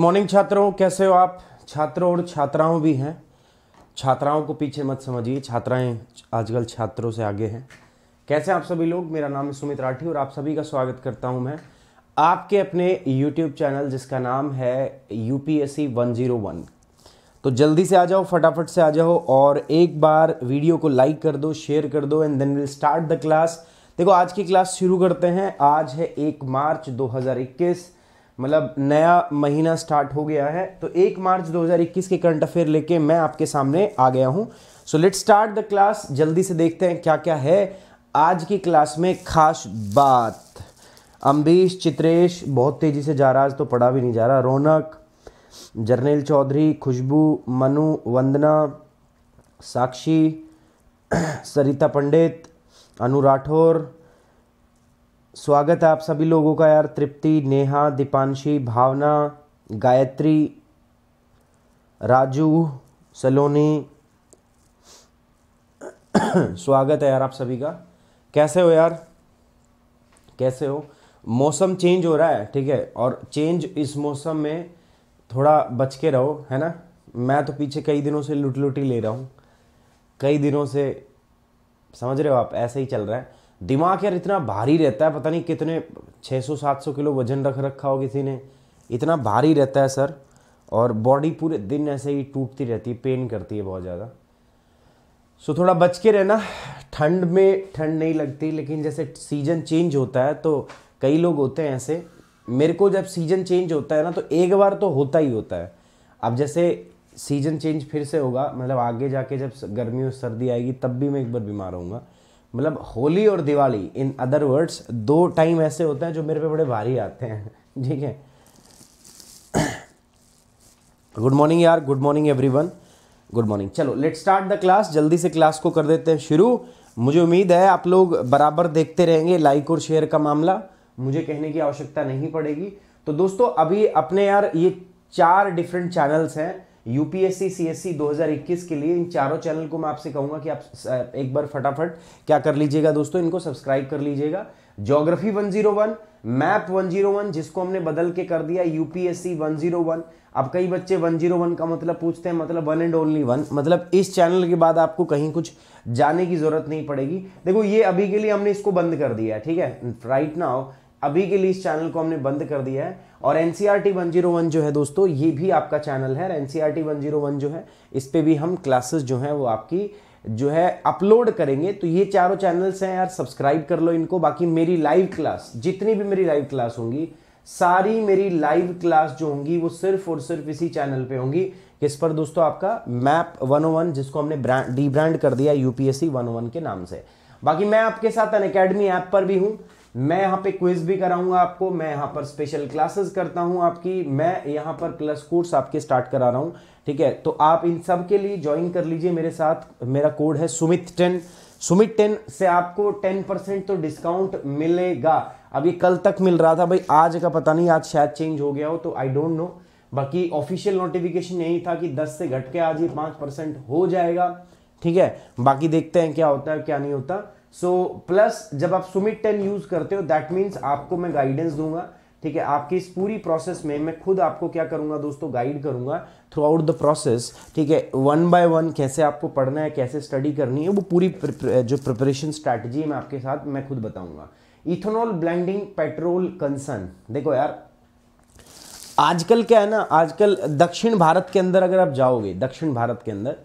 Morning छात्रों कैसे हो आप छात्रों और छात्राओं भी हैं छात्राओं को पीछे मत समझिए छात्राएं आजकल छात्रों से आगे हैं कैसे आप सभी लोग मेरा नाम है सुमित राठी और आप सभी का स्वागत करता हूं मैं आपके अपने YouTube चैनल जिसका नाम है U P S C one zero one तो जल्दी से आ जाओ फटाफट से आ जाओ और एक बार वीडियो को लाइक कर दो शेयर कर दो and then will start the class देखो आज की क्लास शुरू करते हैं आज है एक मार्च 2021 मतलब नया महीना स्टार्ट हो गया है तो एक मार्च 2021 के करंट अफेयर लेके मैं आपके सामने आ गया हूँ so let start the class जल्दी से देखते हैं क्या क्या है आज की क्लास में खास बात अम्बीश चित्रेश बहुत तेज़ी से जा रहा आज तो पढ़ा भी नहीं जा रहा रौनक जर्नेल चौधरी खुशबू मनु वंदना साक्षी सरिता पंडित अनु राठौर स्वागत है आप सभी लोगों का यार तृप्ति नेहा दीपांशी भावना गायत्री राजू सलोनी स्वागत है यार आप सभी का कैसे हो यार कैसे हो मौसम चेंज हो रहा है ठीक है और चेंज इस मौसम में थोड़ा बच के रहो है ना मैं तो पीछे कई दिनों से लुट लुटी ले रहा हूँ कई दिनों से समझ रहे हो आप ऐसे ही चल रहा है दिमाग यार इतना भारी रहता है पता नहीं कितने 600-700 किलो वजन रख रखा हो किसी ने इतना भारी रहता है सर और बॉडी पूरे दिन ऐसे ही टूटती रहती है पेन करती है बहुत ज़्यादा सो थोड़ा बच के रहना ठंड में ठंड नहीं लगती लेकिन जैसे सीज़न चेंज होता है तो कई लोग होते हैं ऐसे मेरे को जब सीज़न चेंज होता है ना तो एक बार तो होता ही होता है अब जैसे सीज़न चेंज फिर से होगा मतलब आगे जाके जब गर्मी और सर्दी आएगी तब भी मैं एक बार बीमार होऊंगा मतलब होली और दिवाली इन अदर वर्ड्स दो टाइम ऐसे होते हैं जो मेरे पे बड़े भारी आते हैं ठीक है गुड मॉर्निंग यार good morning everyone good morning चलो लेट स्टार्ट द क्लास जल्दी से क्लास को कर देते हैं शुरू मुझे उम्मीद है आप लोग बराबर देखते रहेंगे लाइक और शेयर का मामला मुझे कहने की आवश्यकता नहीं पड़ेगी तो दोस्तों अभी अपने यार ये चार डिफरेंट चैनल्स हैं यूपीएससी सीएससी 2021 के लिए इन चारों चैनल को मैं आपसे कहूंगा कि आप एक बार फटाफट क्या कर लीजिएगा दोस्तों इनको सब्सक्राइब कर लीजिएगा ज्योग्राफी 101 मैप 101 जिसको हमने बदल के कर दिया यूपीएससी 101 अब कई बच्चे 101 का मतलब पूछते हैं मतलब वन एंड ओनली वन मतलब इस चैनल के बाद आपको कहीं कुछ जाने की जरूरत नहीं पड़ेगी देखो ये अभी के लिए हमने इसको बंद कर दिया है ठीक है राइट नाउ अभी के लिए इस चैनल को हमने बंद कर दिया है और NCERT T one zero one जो है दोस्तों ये भी आपका चैनल है एनसीआरटी वन जीरो वन जो है इस पर भी हम क्लासेस जो है वो आपकी जो है अपलोड करेंगे तो ये चारों चैनल्स हैं यार सब्सक्राइब कर लो इनको बाकी मेरी लाइव क्लास जितनी भी मेरी लाइव क्लास होंगी सारी मेरी लाइव क्लास जो होंगी वो सिर्फ और सिर्फ इसी चैनल पे होंगी किस पर दोस्तों आपका मैप 101 जिसको हमने ब्रांड कर दिया यूपीएससी 101 के नाम से बाकी मैं आपके साथ अन अकेडमी ऐप पर भी हूँ मैं यहाँ पे क्विज भी कराऊंगा आपको मैं यहाँ पर स्पेशल क्लासेस करता हूँ आपकी मैं यहाँ पर प्लस कोर्स आपके स्टार्ट करा रहा हूँ ठीक है तो आप इन सब के लिए ज्वाइन कर लीजिए मेरे साथ मेरा कोड है सुमित टेन सुमित टेन से आपको टेन परसेंट तो डिस्काउंट मिलेगा अब ये कल तक मिल रहा था भाई आज का पता नहीं आज शायद चेंज हो गया हो तो आई डोंट नो बाकी ऑफिशियल नोटिफिकेशन यही था कि दस से घट के आज ये पाँच परसेंट हो जाएगा ठीक है बाकी देखते हैं क्या होता है क्या नहीं होता सो प्लस जब आप सुमिट टेन यूज करते हो दैट मीन्स आपको मैं गाइडेंस दूंगा ठीक है आपकी इस पूरी प्रोसेस में मैं खुद आपको क्या करूंगा दोस्तों गाइड करूंगा थ्रू आउट द प्रोसेस ठीक है वन बाय वन कैसे आपको पढ़ना है कैसे स्टडी करनी है वो पूरी जो प्रिपरेशन स्ट्रैटेजी है मैं आपके साथ मैं खुद बताऊंगा इथेनॉल ब्लेंडिंग पेट्रोल कंसर्न देखो यार आजकल क्या है ना आजकल दक्षिण भारत के अंदर अगर आप जाओगे दक्षिण भारत के अंदर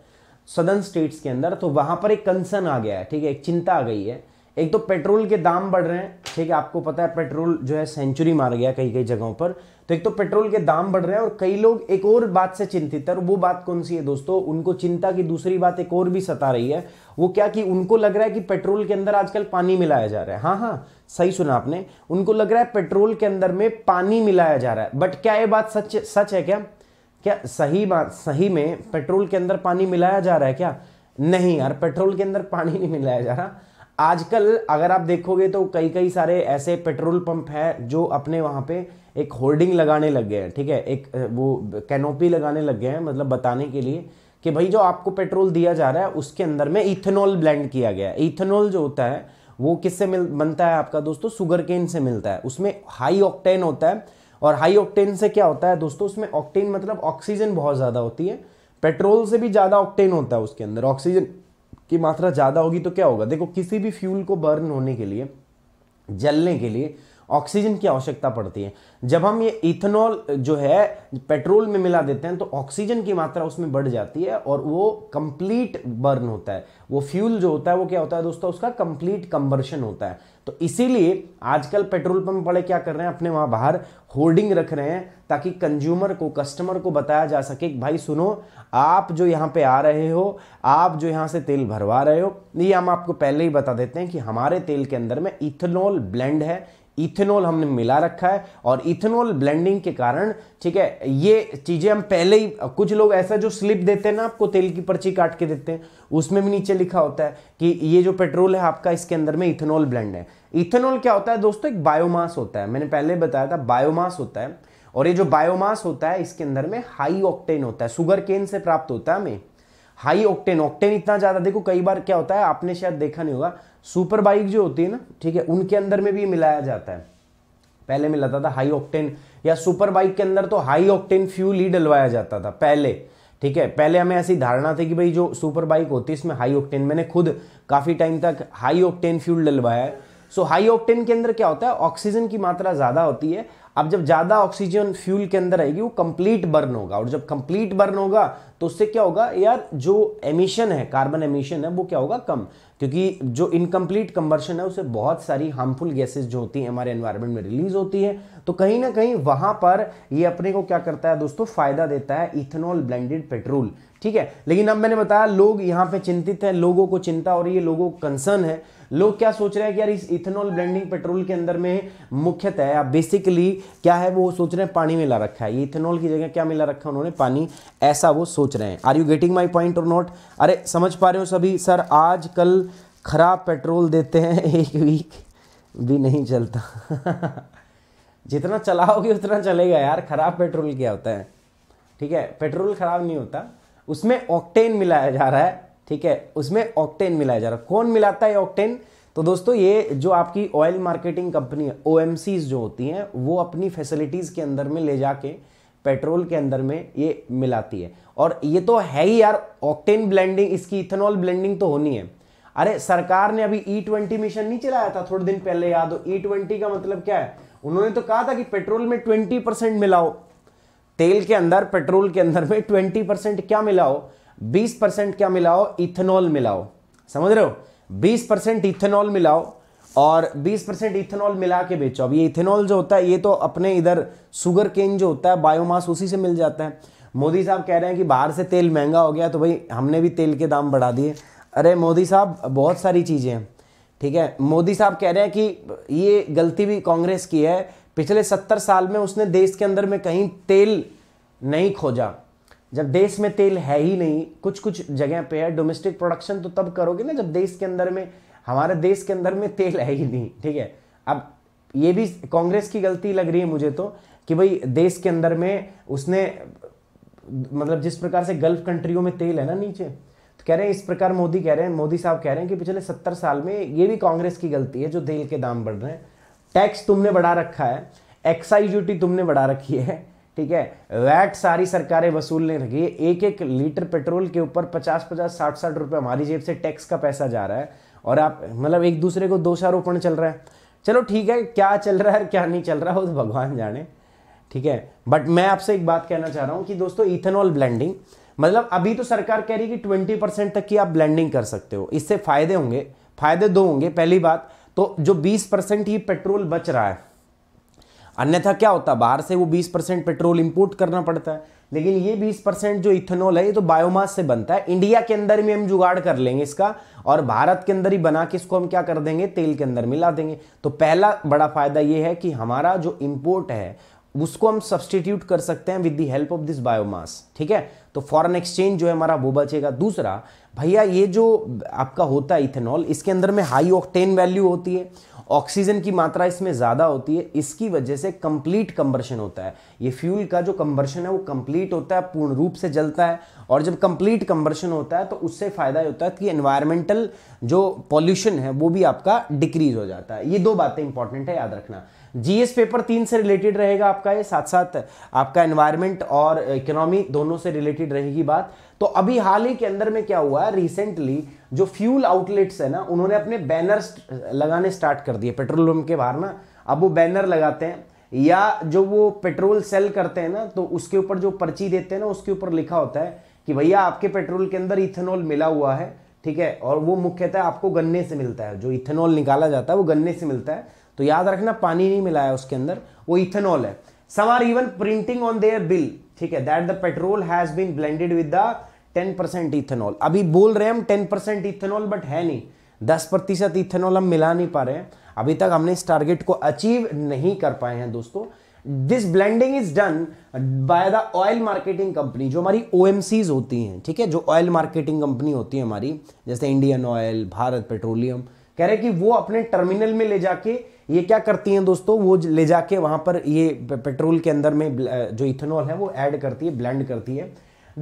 सदर्न स्टेट्स के अंदर तो वहाँ पर एक कंसर्न आ गया है ठीक है एक चिंता आ गई है एक तो पेट्रोल के दाम बढ़ रहे हैं ठीक है आपको पता है पेट्रोल जो है सेंचुरी मार गया कई कई जगहों पर तो एक तो पेट्रोल के दाम बढ़ रहे हैं और कई लोग एक और बात से चिंतित है और वो बात कौन सी है दोस्तों उनको चिंता की दूसरी बात एक और भी सता रही है वो क्या कि उनको लग रहा है कि पेट्रोल के अंदर आजकल पानी मिलाया जा रहा है हाँ हाँ सही सुना आपने उनको लग रहा है पेट्रोल के अंदर में पानी मिलाया जा रहा है बट क्या ये बात सच सच है क्या क्या सही बात सही में पेट्रोल के अंदर पानी मिलाया जा रहा है क्या नहीं यार पेट्रोल के अंदर पानी नहीं मिलाया जा रहा आजकल अगर आप देखोगे तो कई कई सारे ऐसे पेट्रोल पंप हैं जो अपने वहाँ पे एक होर्डिंग लगाने लग गए हैं ठीक है एक वो कैनोपी लगाने लग गए हैं मतलब बताने के लिए कि भाई जो आपको पेट्रोल दिया जा रहा है उसके अंदर में इथेनॉल ब्लेंड किया गया है इथेनॉल जो होता है वो किससे मिल बनता है आपका दोस्तों सुगर केन से मिलता है उसमें हाई ऑक्टेन होता है और हाई ऑक्टेन से क्या होता है दोस्तों उसमें ऑक्टेन मतलब ऑक्सीजन बहुत ज़्यादा होती है पेट्रोल से भी ज़्यादा ऑक्टेन होता है उसके अंदर ऑक्सीजन की मात्रा ज़्यादा होगी तो क्या होगा देखो किसी भी फ्यूल को बर्न होने के लिए जलने के लिए ऑक्सीजन की आवश्यकता पड़ती है जब हम ये इथेनॉल जो है पेट्रोल में मिला देते हैं तो ऑक्सीजन की मात्रा उसमें बढ़ जाती है और वो कंप्लीट बर्न होता है वो फ्यूल जो होता है वो क्या होता है दोस्तों उसका कंप्लीट कंबर्शन होता है तो इसीलिए आजकल पेट्रोल पंप वाले क्या कर रहे हैं अपने वहां बाहर होर्डिंग रख रहे हैं ताकि कंज्यूमर को कस्टमर को बताया जा सके कि भाई सुनो आप जो यहाँ पे आ रहे हो आप जो यहाँ से तेल भरवा रहे हो ये हम आपको पहले ही बता देते हैं कि हमारे तेल के अंदर में इथेनॉल ब्लेंड है इथेनॉल हमने मिला रखा है और इथेनॉल ब्लेंडिंग के कारण ठीक है ये चीज़ें हम पहले ही कुछ लोग ऐसा जो स्लिप देते हैं ना आपको तेल की पर्ची काट के देते हैं उसमें भी नीचे लिखा होता है कि ये जो पेट्रोल है आपका इसके अंदर में इथेनॉल ब्लेंड है इथेनॉल क्या होता है दोस्तों एक बायोमास होता है मैंने पहले बताया था बायोमास होता है और ये जो बायोमास होता है इसके अंदर में हाई ऑक्टेन होता है सुगर केन से प्राप्त होता है हमें हाई ऑक्टेन ऑक्टेन इतना ज़्यादा देखो कई बार क्या होता है आपने शायद देखा नहीं होगा सुपर बाइक जो होती है ना ठीक है उनके अंदर में भी मिलाया जाता है पहले मिलाता था हाई ऑक्टेन या सुपर बाइक के अंदर तो हाई ऑक्टेन फ्यूल ही डलवाया जाता था पहले ठीक है पहले हमें ऐसी धारणा थी कि भाई जो सुपर बाइक होती है इसमें हाई ऑक्टेन मैंने खुद काफ़ी टाइम तक हाई ऑक्टेन फ्यूल डलवाया है सो हाई ऑक्टेन के अंदर क्या होता है ऑक्सीजन की मात्रा ज़्यादा होती है अब जब ज़्यादा ऑक्सीजन फ्यूल के अंदर आएगी वो कंप्लीट बर्न होगा और जब कंप्लीट बर्न होगा तो उससे क्या होगा यार जो एमिशन है कार्बन एमिशन है वो क्या होगा कम क्योंकि जो इनकम्प्लीट कंबर्शन है उसे बहुत सारी हार्मफुल गैसेस जो होती हैं हमारे एनवायरनमेंट में रिलीज होती है तो कहीं ना कहीं वहां पर ये अपने को क्या करता है दोस्तों फ़ायदा देता है इथेनॉल ब्लेंडेड पेट्रोल ठीक है लेकिन अब मैंने बताया लोग यहां पे चिंतित हैं लोगों को चिंता और ये लोगों को कंसर्न है लोग क्या सोच रहे हैं कि यार इस इथेनॉल ब्लेंडिंग पेट्रोल के अंदर में मुख्यतः या बेसिकली क्या है वो सोच रहे हैं पानी मिला रखा है इथेनॉल की जगह क्या मिला रखा है उन्होंने पानी ऐसा वो सोच सोच रहे हैं are you getting my point और नॉट अरे समझ पा रहे हो सभी सर आज कल खराब पेट्रोल देते हैं एक वीक भी नहीं चलता जितना चलाओगे उतना चलेगा यार खराब पेट्रोल क्या होता है ठीक है पेट्रोल खराब नहीं होता उसमें ऑक्टेन मिलाया जा रहा है ठीक है उसमें ऑक्टेन मिलाया जा रहा है कौन मिलाता है ऑक्टेन तो दोस्तों ये जो आपकी ऑयल मार्केटिंग कंपनी है ओ जो होती हैं वो अपनी फैसिलिटीज़ के अंदर में ले जाके पेट्रोल के अंदर में ये मिलाती है और ये तो है ही यार ऑक्टेन ब्लेंडिंग इसकी इथेनॉल ब्लेंडिंग तो होनी है अरे सरकार ने अभी ई ट्वेंटी मिशन नहीं चलाया था थोड़े दिन पहले याद हो ई e ट्वेंटी का मतलब क्या है उन्होंने तो कहा था कि पेट्रोल में ट्वेंटी परसेंट मिलाओ तेल के अंदर पेट्रोल के अंदर में ट्वेंटी परसेंट क्या मिलाओ बीस परसेंट क्या मिलाओ इथेनॉल मिलाओ समझ रहे हो बीस परसेंट इथेनॉल मिलाओ और 20 परसेंट इथेनॉल मिला के बेचो अब ये इथेनॉल जो होता है ये तो अपने इधर शुगर केन जो होता है बायोमास उसी से मिल जाता है मोदी साहब कह रहे हैं कि बाहर से तेल महंगा हो गया तो भाई हमने भी तेल के दाम बढ़ा दिए अरे मोदी साहब बहुत सारी चीज़ें हैं ठीक है मोदी साहब कह रहे हैं कि ये गलती भी कांग्रेस की है पिछले सत्तर साल में उसने देश के अंदर में कहीं तेल नहीं खोजा जब देश में तेल है ही नहीं कुछ कुछ जगह पे है डोमेस्टिक प्रोडक्शन तो तब करोगे ना जब देश के अंदर में हमारे देश के अंदर में तेल है ही नहीं ठीक है अब ये भी कांग्रेस की गलती लग रही है मुझे तो कि भाई देश के अंदर में उसने मतलब जिस प्रकार से गल्फ कंट्रियों में तेल है ना नीचे तो कह रहे हैं इस प्रकार मोदी कह रहे हैं मोदी साहब कह रहे हैं कि पिछले सत्तर साल में ये भी कांग्रेस की गलती है जो तेल के दाम बढ़ रहे हैं टैक्स तुमने बढ़ा रखा है एक्साइज ड्यूटी तुमने बढ़ा रखी है ठीक है वैट सारी सरकारें वसूलने लगी है एक एक लीटर पेट्रोल के ऊपर पचास पचास साठ साठ रुपये हमारी जेब से टैक्स का पैसा जा रहा है और आप मतलब एक दूसरे को दोषारोपण चल रहा है चलो ठीक है क्या चल रहा है क्या नहीं चल रहा है वो तो भगवान जाने ठीक है बट मैं आपसे एक बात कहना चाह रहा हूँ कि दोस्तों इथेनॉल ब्लेंडिंग मतलब अभी तो सरकार कह रही है कि ट्वेंटी परसेंट तक की आप ब्लेंडिंग कर सकते हो इससे फायदे होंगे फायदे दो होंगे पहली बात तो जो बीस परसेंट ही पेट्रोल बच रहा है अन्यथा क्या होता बाहर से वो बीस परसेंट पेट्रोल इंपोर्ट करना पड़ता है लेकिन ये बीस परसेंट जो इथेनॉल है ये तो बायोमास से बनता है इंडिया के अंदर में हम जुगाड़ कर लेंगे इसका और भारत के अंदर ही बना के इसको हम क्या कर देंगे तेल के अंदर मिला देंगे तो पहला बड़ा फायदा ये है कि हमारा जो इम्पोर्ट है उसको हम सब्सटीट्यूट कर सकते हैं with the help of this biomass ठीक है तो फॉरेन एक्सचेंज जो है हमारा वो बचेगा दूसरा भैया ये जो आपका होता है इथेनॉल इसके अंदर में हाई ऑक्टेन वैल्यू होती है ऑक्सीजन की मात्रा इसमें ज़्यादा होती है इसकी वजह से कंप्लीट कंबर्शन होता है ये फ्यूल का जो कंबर्शन है वो कंप्लीट होता है पूर्ण रूप से जलता है और जब कंप्लीट कंबर्शन होता है तो उससे फ़ायदा होता है कि एनवायरमेंटल जो पॉल्यूशन है वो भी आपका डिक्रीज हो जाता है ये दो बातें इंपॉर्टेंट है याद रखना जीएस पेपर तीन से रिलेटेड रहेगा आपका ये साथ साथ आपका एनवायरमेंट और इकोनॉमी दोनों से रिलेटेड रहेगी बात तो अभी हाल ही के अंदर में क्या हुआ है रिसेंटली जो फ्यूल आउटलेट्स है ना उन्होंने अपने बैनर लगाने स्टार्ट कर दिए पेट्रोल पंप के बाहर ना अब वो बैनर लगाते हैं या जो वो पेट्रोल सेल करते हैं ना तो उसके ऊपर जो पर्ची देते हैं ना उसके ऊपर लिखा होता है कि भैया आपके पेट्रोल के अंदर इथेनॉल मिला हुआ है ठीक है और वो मुख्यतः आपको गन्ने से मिलता है जो इथेनॉल निकाला जाता है वो गन्ने से मिलता है तो याद रखना पानी नहीं मिलाया उसके अंदर वो इथेनॉल है some are even printing on their bill ठीक है that the petrol has been blended with the 10% percent ethanol अभी बोल रहे हैं हम टेन परसेंट इथेनॉल बट है नहीं दस प्रतिशत इथेनॉल हम मिला नहीं पा रहे हैं अभी तक हमने इस टारगेट को अचीव नहीं कर पाए हैं दोस्तों this blending is done by the oil marketing company जो हमारी ओ होती हैं ठीक है जो ऑयल मार्केटिंग कंपनी होती है हमारी जैसे इंडियन ऑयल भारत पेट्रोलियम कह रहे कि वो अपने टर्मिनल में ले जाके ये क्या करती हैं दोस्तों वो ले जाके वहाँ पर ये पेट्रोल के अंदर में जो इथेनॉल है वो ऐड करती है ब्लेंड करती है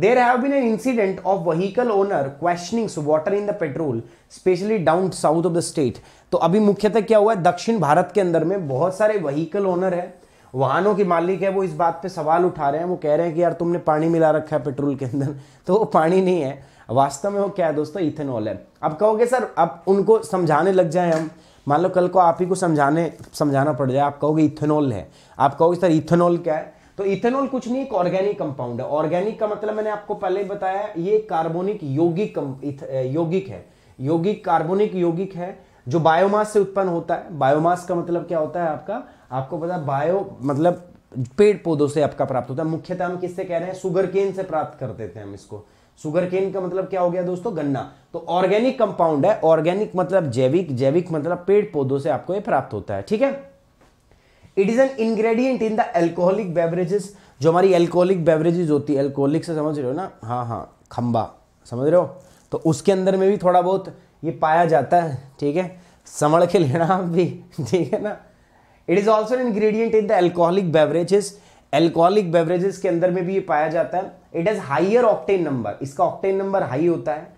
there have been an incident of vehicle owner questioning water in the petrol specially down south of the state तो अभी मुख्यतः क्या हुआ है दक्षिण भारत के अंदर में बहुत सारे वहीकल ओनर है वाहनों के मालिक है वो इस बात पे सवाल उठा रहे हैं वो कह रहे हैं कि यार तुमने पानी मिला रखा है पेट्रोल के अंदर तो वो पानी नहीं है वास्तव में वो क्या है दोस्तों इथेनॉल है अब कहोगे सर अब उनको समझाने लग जाए हम मान लो कल को आप ही को समझाने समझाना पड़ जाए आप कहोगे इथेनॉल है आप कहोगे सर इथेनॉल क्या है तो इथेनॉल कुछ नहीं एक ऑर्गेनिक कंपाउंड है ऑर्गेनिक का मतलब मैंने आपको पहले ही बताया ये कार्बोनिक यौगिक यौगिक है यौगिक कार्बोनिक यौगिक है जो बायोमास से उत्पन्न होता है बायोमास का मतलब क्या होता है आपका आपको पता है बायो मतलब पेड़ पौधों से आपका प्राप्त होता है मुख्यतः हम किससे कह रहे हैं सुगर केन से प्राप्त कर देते हैं हम इसको सुगर केन का मतलब क्या हो गया दोस्तों गन्ना तो ऑर्गेनिक कंपाउंड है ऑर्गेनिक मतलब जैविक जैविक मतलब पेड़ पौधों से आपको ये प्राप्त होता है ठीक है it is an ingredient in the alcoholic beverages जो हमारी एल्कोहलिक बेवरेजेस होती है एल्कोहलिक से समझ रहे हो ना हाँ हाँ खंबा समझ रहे हो तो उसके अंदर में भी थोड़ा बहुत ये पाया जाता है ठीक है समझ के लेना भी ठीक है ना it is also ingredient in the alcoholic beverages alcoholic beverages के अंदर में भी ये पाया जाता है it is higher octane number इसका ऑक्टेन नंबर हाई होता है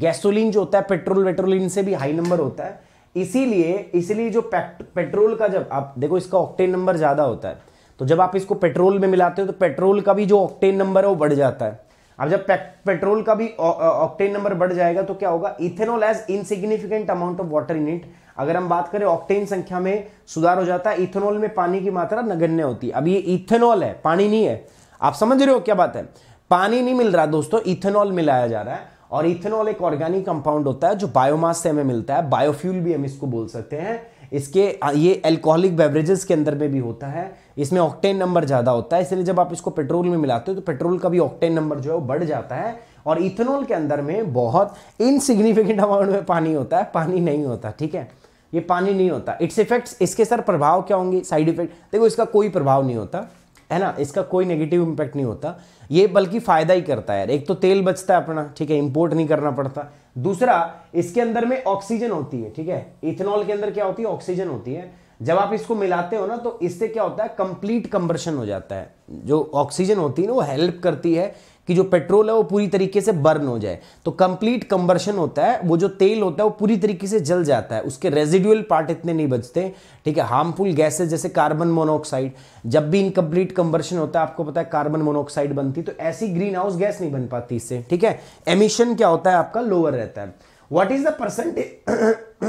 गैसोलीन जो होता है पेट्रोल वेट्रोलिन से भी हाई नंबर होता है इसीलिए इसलिए जो पेट्रोल का जब आप देखो इसका ऑक्टेन नंबर ज़्यादा होता है तो जब आप इसको पेट्रोल में मिलाते हो तो पेट्रोल का भी जो ऑक्टेन नंबर है वो बढ़ जाता है अब जब पेट्रोल का भी ऑक्टेन नंबर बढ़ जाएगा तो क्या होगा ethanol as insignificant amount of water in it अगर हम बात करें ऑक्टेन संख्या में सुधार हो जाता है इथेनॉल में पानी की मात्रा नगण्य होती है अब ये इथेनॉल है पानी नहीं है आप समझ रहे हो क्या बात है पानी नहीं मिल रहा दोस्तों इथेनॉल मिलाया जा रहा है और इथेनॉल एक ऑर्गेनिक कंपाउंड होता है जो बायोमास से हमें मिलता है बायोफ्यूल भी हम इसको बोल सकते हैं इसके ये एल्कोहलिक बेवरेजेस के अंदर में भी होता है इसमें ऑक्टेन नंबर ज़्यादा होता है इसलिए जब आप इसको पेट्रोल में मिलाते हो तो पेट्रोल का भी ऑक्टेन नंबर जो है वो बढ़ जाता है और इथेनॉल के अंदर में बहुत इनसिग्निफिकेंट अमाउंट में पानी होता है पानी नहीं होता ठीक है ये पानी नहीं होता इट्स इफेक्ट्स इसके सर प्रभाव क्या होंगे साइड इफेक्ट देखो इसका कोई प्रभाव नहीं होता है ना इसका कोई नेगेटिव इंपैक्ट नहीं होता ये बल्कि फ़ायदा ही करता है एक तो तेल बचता है अपना ठीक है इंपोर्ट नहीं करना पड़ता दूसरा इसके अंदर में ऑक्सीजन होती है ठीक है इथेनॉल के अंदर क्या होती है ऑक्सीजन होती है जब आप इसको मिलाते हो ना तो इससे क्या होता है कंप्लीट कंबर्शन हो जाता है जो ऑक्सीजन होती है ना वो हेल्प करती है कि जो पेट्रोल है वो पूरी तरीके से बर्न हो जाए तो कंप्लीट कंबर्शन होता है वो जो तेल होता है वो पूरी तरीके से जल जाता है उसके रेजिडुअल पार्ट इतने नहीं बचते ठीक है हार्मफुल गैसेज जैसे कार्बन मोनोऑक्साइड जब भी इनकम्प्लीट कंबर्शन होता है आपको पता है कार्बन मोनोऑक्साइड बनती तो ऐसी ग्रीन हाउस गैस नहीं बन पाती इससे ठीक है एमिशन क्या होता है आपका लोअर रहता है what is the percentage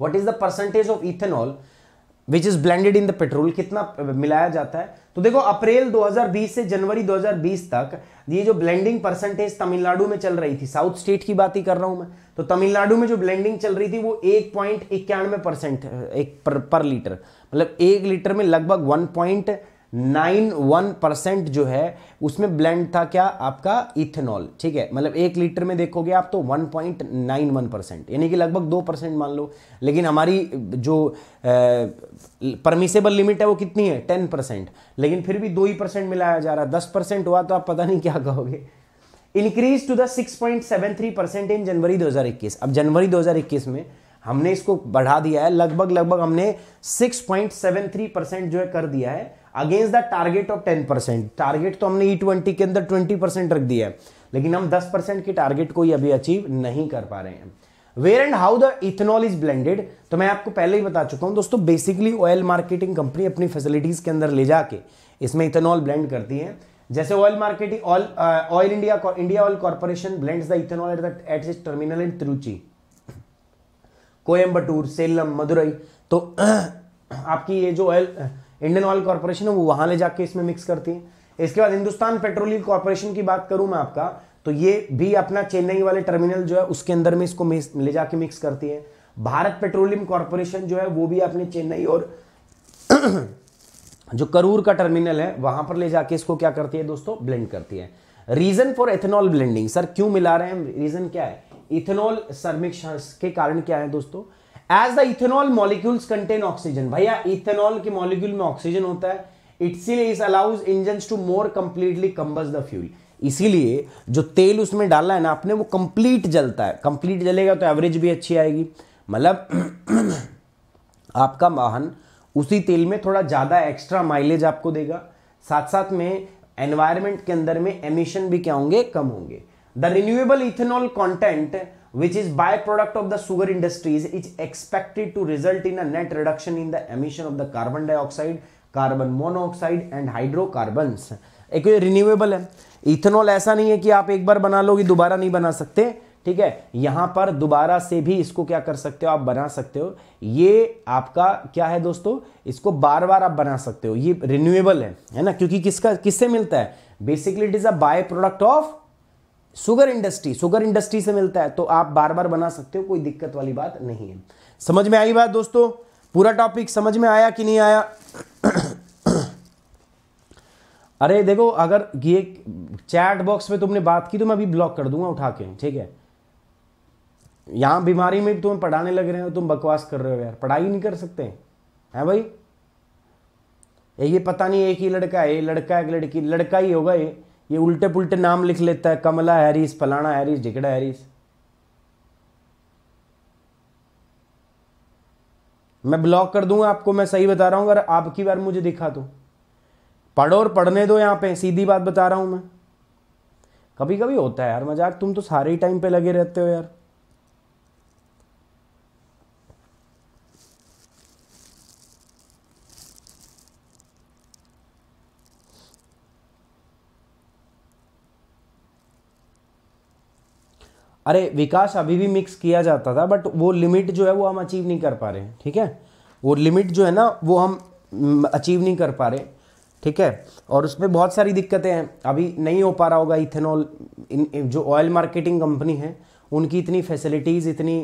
what is the percentage of ethanol which is blended in the petrol कितना मिलाया जाता है तो देखो अप्रैल 2020 से जनवरी 2020 तक ये जो ब्लेंडिंग परसेंटेज तमिलनाडु में चल रही थी साउथ स्टेट की बात ही कर रहा हूं मैं तो तमिलनाडु में जो ब्लेंडिंग चल रही थी वो एक पॉइंट इक्यानवे परसेंट एक पर, पर लीटर मतलब एक लीटर में लगभग one point nine one percent जो है उसमें ब्लेंड था क्या आपका इथेनॉल ठीक है मतलब एक लीटर में देखोगे आप तो one point nine one percent यानी कि लगभग दो परसेंट मान लो लेकिन हमारी जो परमिसेबल लिमिट है वो कितनी है टेन परसेंट लेकिन फिर भी दो ही परसेंट मिलाया जा रहा है दस परसेंट हुआ तो आप पता नहीं क्या कहोगे increase to the six point seven three percent in जनवरी दो हजार इक्कीस अब जनवरी दो हजार इक्कीस में हमने इसको बढ़ा दिया है लगभग लगभग हमने six point seven three percent जो है कर दिया है against the target of ten percent target तो हमने ई e ट्वेंटी के अंदर ट्वेंटी परसेंट रख दिया है लेकिन हम दस परसेंट के टारगेट को ही अभी अचीव नहीं कर पा रहे हैं where and how the ethanol is blended तो मैं आपको पहले ही बता चुका हूं दोस्तों बेसिकली ऑयल मार्केटिंग कंपनी अपनी फैसिलिटीज के अंदर ले जाके इसमें इथेनॉल ब्लेंड करती है जैसे oil marketing oil oil India India oil corporation blends the ethanol at the at is terminal in Tiruchi Coimbatore Salem Madurai तो आपकी ये जो ऑयल इंडियन ऑयल कॉरपोरेशन है वो वहां ले जाके इसमें मिक्स करती है इसके बाद हिंदुस्तान पेट्रोलियम कॉरपोरेशन की बात करूं मैं आपका तो ये भी अपना चेन्नई वाले टर्मिनल जो है उसके अंदर में इसको ले जाके मिक्स करती है भारत पेट्रोलियम कॉरपोरेशन जो है वो भी अपने चेन्नई और जो करूर का टर्मिनल है वहां पर ले जाके इसको क्या करती है दोस्तों ब्लेंड करती है reason for ethanol blending sir क्यों मिला रहे हैं रीजन क्या है इथेनॉल सर्मिक्स के कारण क्या है दोस्तों as the ethanol molecules contain oxygen भैया इथेनॉल के मॉलिक्यूल में ऑक्सीजन होता है it's like is allows engine to more completely combust the fuel इसीलिए जो तेल उसमें डाला है ना आपने वो कंप्लीट जलता है कंप्लीट जलेगा तो एवरेज भी अच्छी आएगी मतलब आपका वाहन उसी तेल में थोड़ा ज़्यादा एक्स्ट्रा माइलेज आपको देगा साथ साथ में एनवायरमेंट के अंदर में एमिशन भी क्या होंगे कम होंगे the renewable ethanol content which is byproduct of the sugar industries is expected to result in a net reduction in the emission of the carbon dioxide carbon monoxide and hydrocarbons एक renewable तो है ethanol ऐसा नहीं है कि आप एक बार बना लोगे दोबारा नहीं बना सकते ठीक है यहां पर दोबारा से भी इसको क्या कर सकते हो आप बना सकते हो ये आपका क्या है दोस्तों इसको बार बार आप बना सकते हो ये रिन्यूएबल है है ना क्योंकि किसका किससे मिलता है basically it is a by product of sugar industry sugar industry से मिलता है तो आप बार बार बना सकते हो कोई दिक्कत वाली बात नहीं है समझ में आई बात दोस्तों पूरा टॉपिक समझ में आया कि नहीं आया अरे देखो अगर ये चैट बॉक्स में तुमने बात की तो मैं अभी ब्लॉक कर दूंगा उठा के ठीक है यहां बीमारी में भी तुम्हें पढ़ाने लग रहे हो तुम बकवास कर रहे हो यार पढ़ाई नहीं कर सकते हैं भाई ये पता नहीं एक ही लड़का है लड़का एक लड़की लड़का ही होगा ये ये उल्टे पुल्टे नाम लिख लेता है कमला हैरिस फलाना हैरिस ढिकड़ा हैरिस मैं ब्लॉक कर दूंगा आपको मैं सही बता रहा हूं अगर आपकी बार मुझे दिखा दो तो। पढ़ो और पढ़ने दो यहां पे सीधी बात बता रहा हूं मैं कभी कभी होता है यार मजाक तुम तो सारे ही टाइम पे लगे रहते हो यार अरे विकास अभी भी मिक्स किया जाता था बट वो लिमिट जो है वो हम अचीव नहीं कर पा रहे हैं ठीक है वो लिमिट जो है ना वो हम अचीव mm, नहीं कर पा रहे ठीक है और उसमें बहुत सारी दिक्कतें हैं अभी नहीं हो पा रहा होगा इथेनॉल जो ऑयल मार्केटिंग कंपनी है उनकी इतनी फैसिलिटीज़ इतनी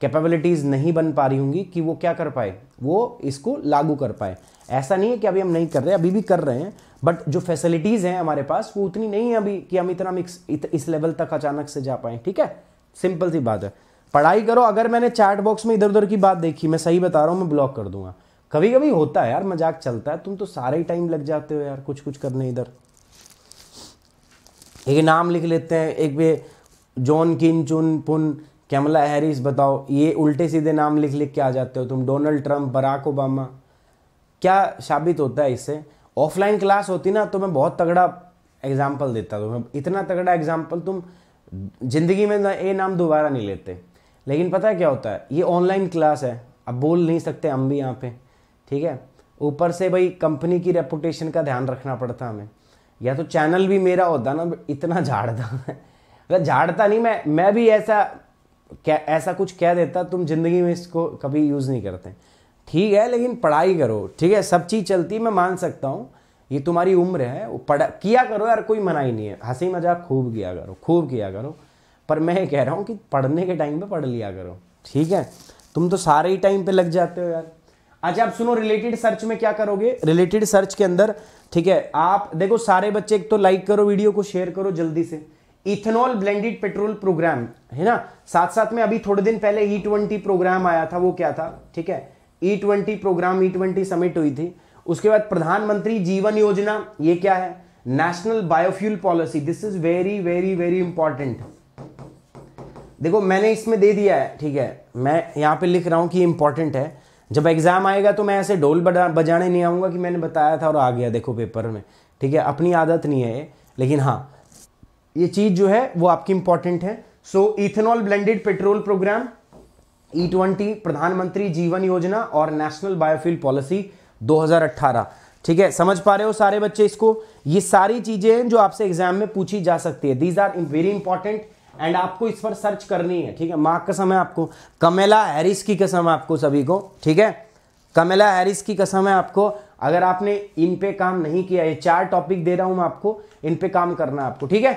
कैपेबिलिटीज़ नहीं बन पा रही होंगी कि वो क्या कर पाए वो इसको लागू कर पाए ऐसा नहीं है कि अभी हम नहीं कर रहे अभी भी कर रहे हैं बट जो फैसिलिटीज़ हैं हमारे पास वो उतनी नहीं है अभी कि हम इतना मिक्स इत, इस लेवल तक अचानक से जा पाए ठीक है सिंपल सी बात है पढ़ाई करो अगर मैंने चैट बॉक्स में इधर उधर की बात देखी मैं सही बता रहा हूँ मैं ब्लॉक कर दूंगा कभी कभी होता है यार मजाक चलता है तुम तो सारे ही टाइम लग जाते हो यार कुछ कुछ करने इधर एक नाम लिख लेते हैं एक वे जॉन किन चुन पुन कैमला हैरिस बताओ ये उल्टे सीधे नाम लिख लिख के आ जाते हो तुम डोनाल्ड ट्रंप बराक ओबामा क्या साबित होता है इससे ऑफलाइन क्लास होती ना तो मैं बहुत तगड़ा एग्जाम्पल देता तुम्हें इतना तगड़ा एग्जाम्पल तुम जिंदगी में ये नाम दोबारा नहीं लेते लेकिन पता है क्या होता है ये ऑनलाइन क्लास है अब बोल नहीं सकते हम भी यहाँ पे ठीक है ऊपर से भाई कंपनी की रेपुटेशन का ध्यान रखना पड़ता हमें या तो चैनल भी मेरा होता ना इतना झाड़ता मतलब झाड़ता नहीं मैं मैं भी ऐसा क्या ऐसा कुछ कह देता तुम ज़िंदगी में इसको कभी यूज़ नहीं करते ठीक है लेकिन पढ़ाई करो ठीक है सब चीज़ चलती मैं मान सकता हूँ ये तुम्हारी उम्र है वो पढ़ा किया करो यार कोई मनाही नहीं है हंसी मजाक खूब किया करो खूब किया करो पर मैं कह रहा हूँ कि पढ़ने के टाइम पे पढ़ लिया करो ठीक है तुम तो सारे ही टाइम पे लग जाते हो यार अच्छा आप सुनो रिलेटेड सर्च में क्या करोगे रिलेटेड सर्च के अंदर ठीक है आप देखो सारे बच्चे एक तो लाइक करो वीडियो को शेयर करो जल्दी से इथेनॉल ब्लेंडेड पेट्रोल प्रोग्राम है ना साथ साथ में अभी थोड़े दिन पहले ई e ट्वेंटी प्रोग्राम आया था वो क्या था ठीक है E e twenty programme E e twenty summit हुई थी उसके बाद प्रधानमंत्री जीवन योजना ये क्या है national biofuel policy this is very very very important देखो मैंने इसमें दे दिया है ठीक है मैं यहाँ पे लिख रहा हूँ कि इंपॉर्टेंट है जब एग्जाम आएगा तो मैं ऐसे ढोल बजाने नहीं आऊंगा कि मैंने बताया था और आ गया देखो पेपर में ठीक है अपनी आदत नहीं है लेकिन हाँ ये चीज़ जो है वो आपकी इंपॉर्टेंट है so ethanol blended petrol programme E twenty प्रधानमंत्री जीवन योजना और नेशनल बायोफिल पॉलिसी 2018 ठीक है समझ पा रहे हो सारे बच्चे इसको ये सारी चीज़ें हैं जो आपसे एग्जाम में पूछी जा सकती है these are very important and आपको इस पर सर्च करनी है ठीक है मार्क कसम है आपको कमेला हैरिस की कसम है आपको सभी को ठीक है कमेला हैरिस की कसम है आपको अगर आपने इन पे काम नहीं किया ये चार टॉपिक दे रहा हूं मैं आपको इन पे काम करना है आपको ठीक है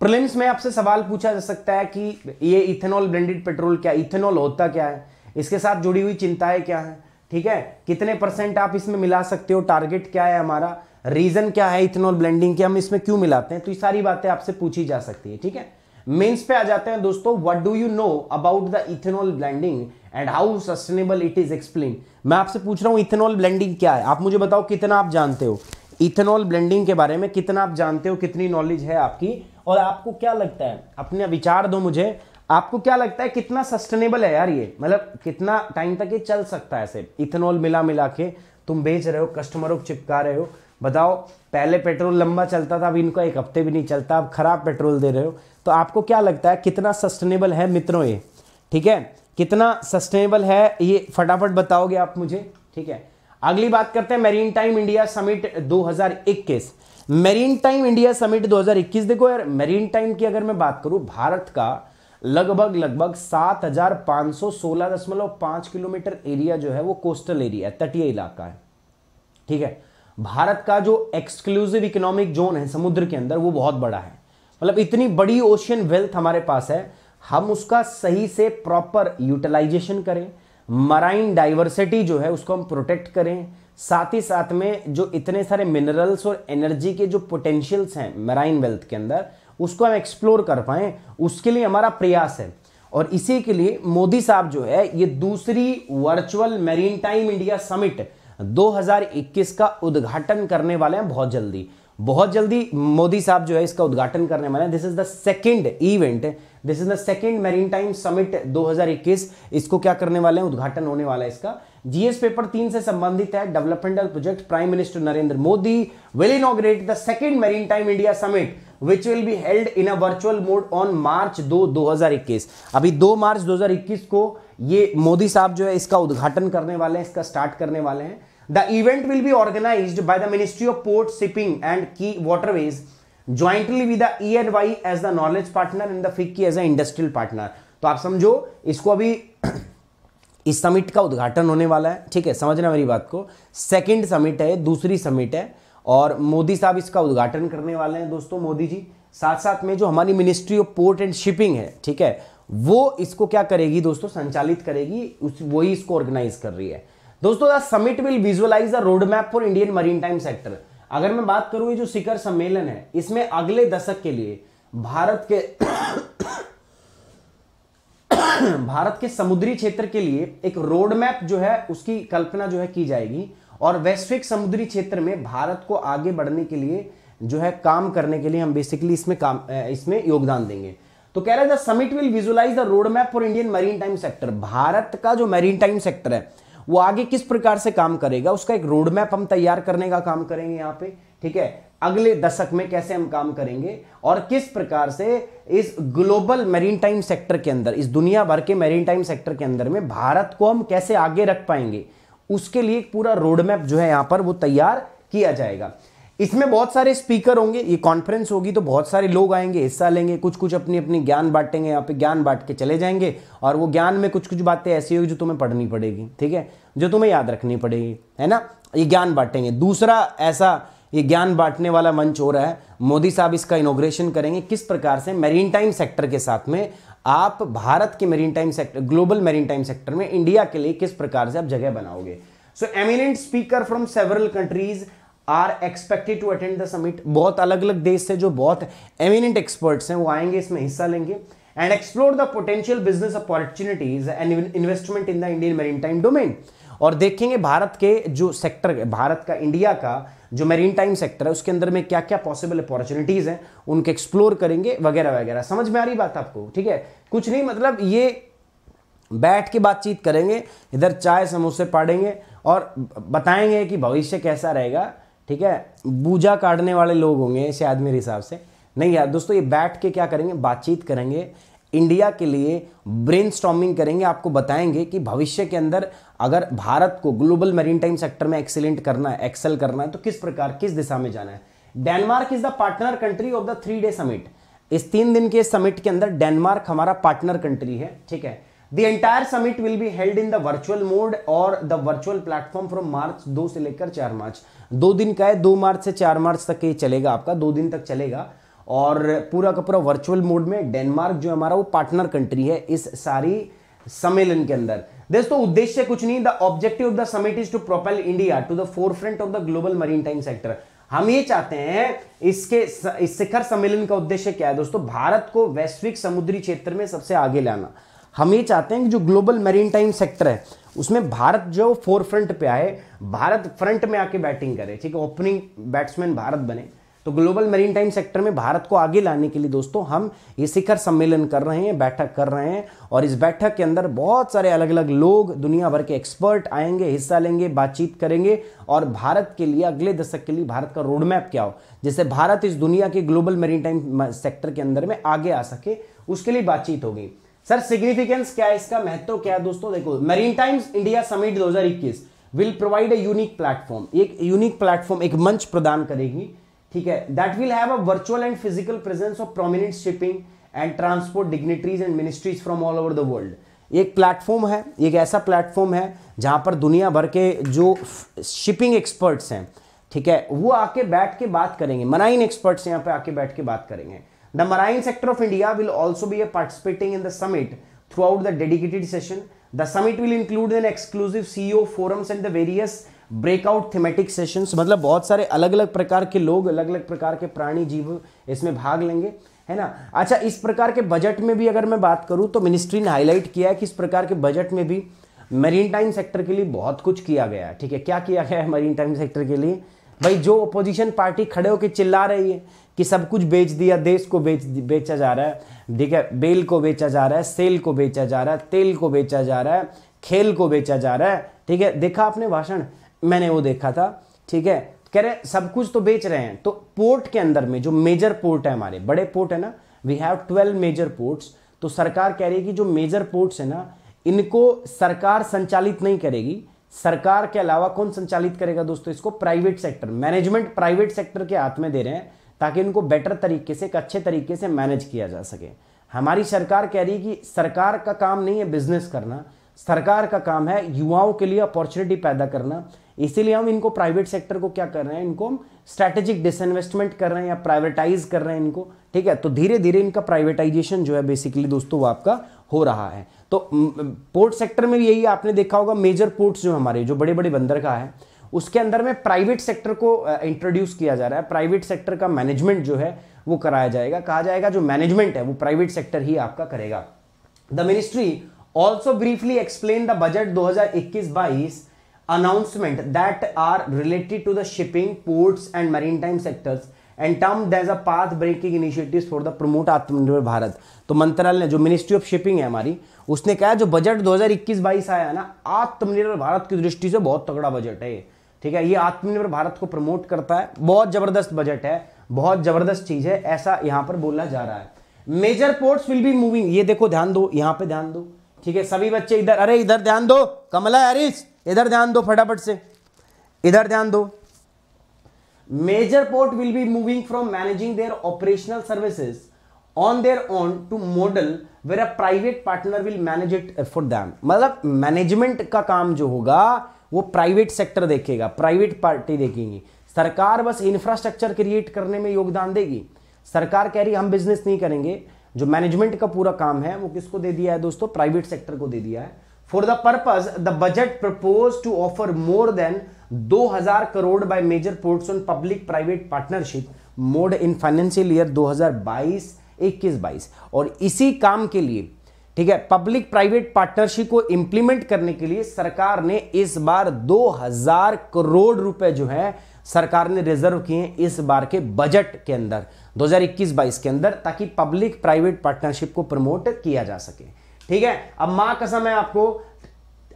प्रिलिम्स में आपसे सवाल पूछा जा सकता है कि ये इथेनॉल ब्लेंडेड पेट्रोल क्या इथेनॉल होता क्या है इसके साथ जुड़ी हुई चिंताएं क्या है ठीक है कितने परसेंट आप इसमें मिला सकते हो टारगेट क्या है हमारा रीजन क्या है इथेनॉल ब्लेंडिंग के हम इसमें क्यों मिलाते हैं तो ये सारी बातें आपसे पूछी जा सकती है ठीक है मेंस पे आ जाते हैं दोस्तों what do you know about the ethanol blending and how sustainable it is explain मैं आपसे पूछ रहा हूं इथेनॉल ब्लेंडिंग क्या है आप मुझे बताओ कितना आप जानते हो इथेनॉल ब्लेंडिंग के बारे में कितना आप जानते हो कितनी नॉलेज है आपकी और आपको क्या लगता है अपने विचार दो मुझे आपको क्या लगता है कितना सस्टेनेबल है यार ये मतलब कितना टाइम तक ये चल सकता है ऐसे इथेनॉल मिला मिला के तुम बेच रहे हो कस्टमरों को चिपका रहे हो बताओ पहले पेट्रोल लंबा चलता था अब इनका एक हफ्ते भी नहीं चलता अब खराब पेट्रोल दे रहे हो तो आपको क्या लगता है कितना सस्टेनेबल है मित्रों ये ठीक है कितना सस्टेनेबल है ये फटाफट बताओगे आप मुझे ठीक है अगली बात करते हैं maritime India summit 2021 maritime India summit 2021 देखो यार मेरीन टाइम की अगर मैं बात करूं भारत का लगभग लगभग 7,516.5 किलोमीटर एरिया जो है वो कोस्टल एरिया है तटीय इलाका है ठीक है भारत का जो एक्सक्लूसिव इकोनॉमिक जोन है समुद्र के अंदर वो बहुत बड़ा है मतलब इतनी बड़ी ओशियन वेल्थ हमारे पास है हम उसका सही से प्रॉपर यूटिलाइजेशन करें मराइन डाइवर्सिटी जो है उसको हम प्रोटेक्ट करें साथ ही साथ में जो इतने सारे मिनरल्स और एनर्जी के जो पोटेंशियल्स हैं मेराइन वेल्थ के अंदर उसको हम एक्सप्लोर कर पाएँ उसके लिए हमारा प्रयास है और इसी के लिए मोदी साहब जो है ये दूसरी virtual maritime India summit 2021 का उद्घाटन करने वाले हैं बहुत जल्दी बहुत जल्दी मोदी साहब जो है इसका उद्घाटन करने वाले हैं this is the second event this is the second maritime summit 2021 इसको क्या करने वाले हैं उद्घाटन होने वाला है इसका जीएस पेपर तीन से संबंधित है developmental project prime minister Narendra Modi will inaugurate the second maritime India summit which will be held in a virtual mode on March दो 2021 अभी 2 मार्च 2021 को ये मोदी साहब जो है इसका उद्घाटन करने वाले हैं इसका स्टार्ट करने वाले हैं the event will be organise by the ministry of port shipping and की waterways jointly with the E and Y as the knowledge partner and the FICCI as a industrial partner तो आप समझो इसको अभी इस समिट का उद्घाटन होने वाला है ठीक है समझना मेरी बात को सेकंड समिट है दूसरी समिट है और मोदी साहब इसका उद्घाटन करने वाले हैं दोस्तों मोदी जी साथ साथ में जो हमारी ministry of port and shipping है ठीक है वो इसको क्या करेगी दोस्तों संचालित करेगी उस वही इसको ऑर्गेनाइज कर रही है दोस्तों the summit will visualise the road map for Indian maritime sector अगर मैं बात करूं ये जो शिखर सम्मेलन है इसमें अगले दशक के लिए भारत के भारत के समुद्री क्षेत्र के लिए एक रोड मैप जो है उसकी कल्पना जो है की जाएगी और वैश्विक समुद्री क्षेत्र में भारत को आगे बढ़ने के लिए जो है काम करने के लिए हम बेसिकली इसमें काम इसमें योगदान देंगे तो कह रहे the summit will visualise the road map for Indian maritime sector Bharat का जो मरीन टाइम सेक्टर है वो आगे किस प्रकार से काम करेगा उसका एक रोड मैप हम तैयार करने का काम करेंगे यहाँ पे ठीक है अगले दशक में कैसे हम काम करेंगे और किस प्रकार से इस ग्लोबल मैरीन टाइम सेक्टर के अंदर इस दुनिया भर के मैरीन टाइम सेक्टर के अंदर में भारत को हम कैसे आगे रख पाएंगे उसके लिए एक पूरा रोड मैप जो है यहां पर वो तैयार किया जाएगा इसमें बहुत सारे स्पीकर होंगे ये कॉन्फ्रेंस होगी तो बहुत सारे लोग आएंगे हिस्सा लेंगे कुछ कुछ अपनी अपनी ज्ञान बांटेंगे यहाँ पे ज्ञान बांट के चले जाएंगे और वो ज्ञान में कुछ कुछ बातें ऐसी होगी जो तुम्हें पढ़नी पड़ेगी ठीक है जो तुम्हें याद रखनी पड़ेगी है ना ये ज्ञान बांटेंगे दूसरा ऐसा ये ज्ञान बांटने वाला मंच हो रहा है मोदी साहब इसका इनोग्रेशन करेंगे किस प्रकार से मेरीन टाइम सेक्टर के साथ में आप भारत के maritime sector global maritime sector में इंडिया के लिए किस प्रकार से आप जगह बनाओगे so eminent speaker from several countries are expected to attend the summit बहुत अलग अलग देश से जो बहुत एमिनेंट एक्सपर्ट्स हैं वो आएंगे इसमें हिस्सा लेंगे and explore the potential business opportunities and investment in the Indian maritime domain और देखेंगे भारत के जो सेक्टर भारत का इंडिया का जो मेरीन टाइम सेक्टर है उसके अंदर में क्या क्या पॉसिबल अपॉर्चुनिटीज़ हैं उनको एक्सप्लोर करेंगे वगैरह वगैरह समझ में आ रही बात आपको ठीक है कुछ नहीं मतलब ये बैठ के बातचीत करेंगे इधर चाय समोसे पाड़ेंगे और बताएंगे कि भविष्य कैसा रहेगा ठीक है बूजा काटने वाले लोग होंगे ऐसे आदमी हिसाब से नहीं यार दोस्तों ये बैठ के क्या करेंगे बातचीत करेंगे इंडिया के लिए ब्रेन करेंगे आपको बताएंगे कि भविष्य के अंदर अगर भारत को ग्लोबल मेरीन टाइम सेक्टर में एक्सीलेंट करना है एक्सेल करना है तो किस प्रकार किस दिशा में जाना है Denmark is the partner country of the three day summit इस तीन दिन के समिट के अंदर डेनमार्क हमारा पार्टनर कंट्री है ठीक है the entire summit will be held in the virtual mode और the virtual platform from March दो से लेकर चार मार्च दो दिन का है दो मार्च से चार मार्च तक ये चलेगा आपका दो दिन तक चलेगा और पूरा का पूरा वर्चुअल मोड में डेनमार्क जो हमारा वो पार्टनर कंट्री है इस सारी सम्मेलन के अंदर दोस्तों उद्देश्य कुछ नहीं the objective of the summit is to propel India to the forefront of the global maritime sector हम ये चाहते हैं इसके इस शिखर सम्मेलन का उद्देश्य क्या है दोस्तों भारत को वैश्विक समुद्री क्षेत्र में सबसे आगे लाना हम ये चाहते हैं कि जो ग्लोबल मेरीन टाइम सेक्टर है उसमें भारत जो फोर फ्रंट पे आए भारत फ्रंट में आके बैटिंग करे ठीक है ओपनिंग बैट्समैन भारत बने तो ग्लोबल मेरीन टाइम सेक्टर में भारत को आगे लाने के लिए दोस्तों हम ये शिखर सम्मेलन कर रहे हैं बैठक कर रहे हैं और इस बैठक के अंदर बहुत सारे अलग अलग लोग दुनिया भर के एक्सपर्ट आएंगे हिस्सा लेंगे बातचीत करेंगे और भारत के लिए अगले दशक के लिए भारत का रोडमैप क्या हो जैसे भारत इस दुनिया के ग्लोबल मेरीन टाइम सेक्टर के अंदर में आगे आ सके उसके लिए बातचीत होगी सर सिग्निफिकेंस क्या है इसका महत्व क्या है दोस्तों देखो मेरीन टाइम्स इंडिया समिट दो will provide a unique platform एक यूनिक प्लेटफॉर्म एक मंच प्रदान करेगी ठीक है that will have a virtual and physical presence of prominent shipping and transport dignitaries and ministries from all over the world एक platform है एक ऐसा प्लेटफॉर्म है जहां पर दुनिया भर के जो शिपिंग एक्सपर्ट्स हैं ठीक है वो आके बैठ के बात करेंगे मराइन एक्सपर्ट्स यहाँ पे आके बैठ के बात करेंगे the marine sector of India will also be a participating in the summit throughout the dedicated session the summit will include an exclusive CEO forums and the various breakout thematic sessions मतलब बहुत सारे अलग अलग प्रकार के लोग अलग अलग प्रकार के प्राणी जीव इसमें भाग लेंगे है ना अच्छा इस प्रकार के बजट में भी अगर मैं बात करूँ तो मिनिस्ट्री ने हाईलाइट किया है कि इस प्रकार के बजट में भी मरीन टाइम सेक्टर के लिए बहुत कुछ किया गया है ठीक है क्या किया गया है मरीन टाइम सेक्टर के लिए भाई जो अपोजिशन पार्टी खड़े होकर चिल्ला रही है कि सब कुछ बेच दिया देश को बेच बेचा जा रहा है ठीक है बेल को बेचा जा रहा है सेल को बेचा जा रहा है तेल को बेचा जा रहा है खेल को बेचा जा रहा है ठीक है देखा आपने भाषण मैंने वो देखा था ठीक है कह रहे सब कुछ तो बेच रहे हैं तो पोर्ट के अंदर में जो मेजर पोर्ट है हमारे बड़े पोर्ट है ना we have twelve major ports तो सरकार कह रही है कि जो मेजर पोर्ट्स है ना इनको सरकार संचालित नहीं करेगी सरकार के अलावा कौन संचालित करेगा दोस्तों इसको private sector management private sector के हाथ में दे रहे हैं ताकि इनको बेटर तरीके से एक अच्छे तरीके से मैनेज किया जा सके हमारी सरकार कह रही है कि सरकार का काम नहीं है बिजनेस करना सरकार का काम है युवाओं के लिए अपॉर्चुनिटी पैदा करना इसीलिए हम इनको प्राइवेट सेक्टर को क्या कर रहे हैं इनको हम स्ट्रैटेजिक डिसइन्वेस्टमेंट कर रहे हैं या प्राइवेटाइज कर रहे हैं इनको ठीक है तो धीरे धीरे इनका प्राइवेटाइजेशन जो है बेसिकली दोस्तों वो आपका हो रहा है तो पोर्ट सेक्टर में भी यही आपने देखा होगा मेजर पोर्ट्स जो हमारे जो बड़े बड़े बंदरगाह है उसके अंदर में प्राइवेट सेक्टर को इंट्रोड्यूस किया जा रहा है प्राइवेट सेक्टर का मैनेजमेंट जो है वो कराया जाएगा कहा जाएगा जो मैनेजमेंट है वो प्राइवेट सेक्टर ही आपका करेगा the ministry also briefly explain the budget इक्कीस बाईस announcement that are related to the shipping, ports and maritime sectors and termed as a path breaking initiatives for the promote आत्मनिर्भर भारत तो मंत्रालय ने जो मिनिस्ट्री ऑफ शिपिंग है हमारी उसने कहा जो बजट इक्कीस बाईस आया ना आत्मनिर्भर भारत की दृष्टि से बहुत तगड़ा बजट है ठीक है ये आत्मनिर्भर भारत को प्रमोट करता है बहुत जबरदस्त बजट है बहुत जबरदस्त चीज है ऐसा यहाँ पर बोला जा रहा है major ports will be moving ये देखो ध्यान दो यहाँ पे ध्यान दो ठीक है सभी बच्चे इधर अरे इधर ध्यान दो कमला हैरिस इधर ध्यान दो फटाफट से इधर ध्यान दो major port will be moving from managing their operational services on their own to model where a private partner will manage it for them मतलब मैनेजमेंट का काम जो होगा वो प्राइवेट सेक्टर देखेगा प्राइवेट पार्टी देखेंगी सरकार बस इंफ्रास्ट्रक्चर क्रिएट करने में योगदान देगी सरकार कह रही हम बिजनेस नहीं करेंगे जो मैनेजमेंट का पूरा काम है वो किसको दे दिया है दोस्तों प्राइवेट सेक्टर को दे दिया है For the purpose, the budget proposed to offer more than 2000 crore by major public private partnership mode in financial year दो हजार 2022 इक्कीस बाईस और इसी काम के लिए ठीक है पब्लिक प्राइवेट पार्टनरशिप को इंप्लीमेंट करने के लिए सरकार ने इस बार 2000 करोड़ रुपए जो है सरकार ने रिजर्व किए हैं इस बार के बजट के अंदर 2021-22 के अंदर ताकि पब्लिक प्राइवेट पार्टनरशिप को प्रमोट किया जा सके ठीक है अब मां कसम है आपको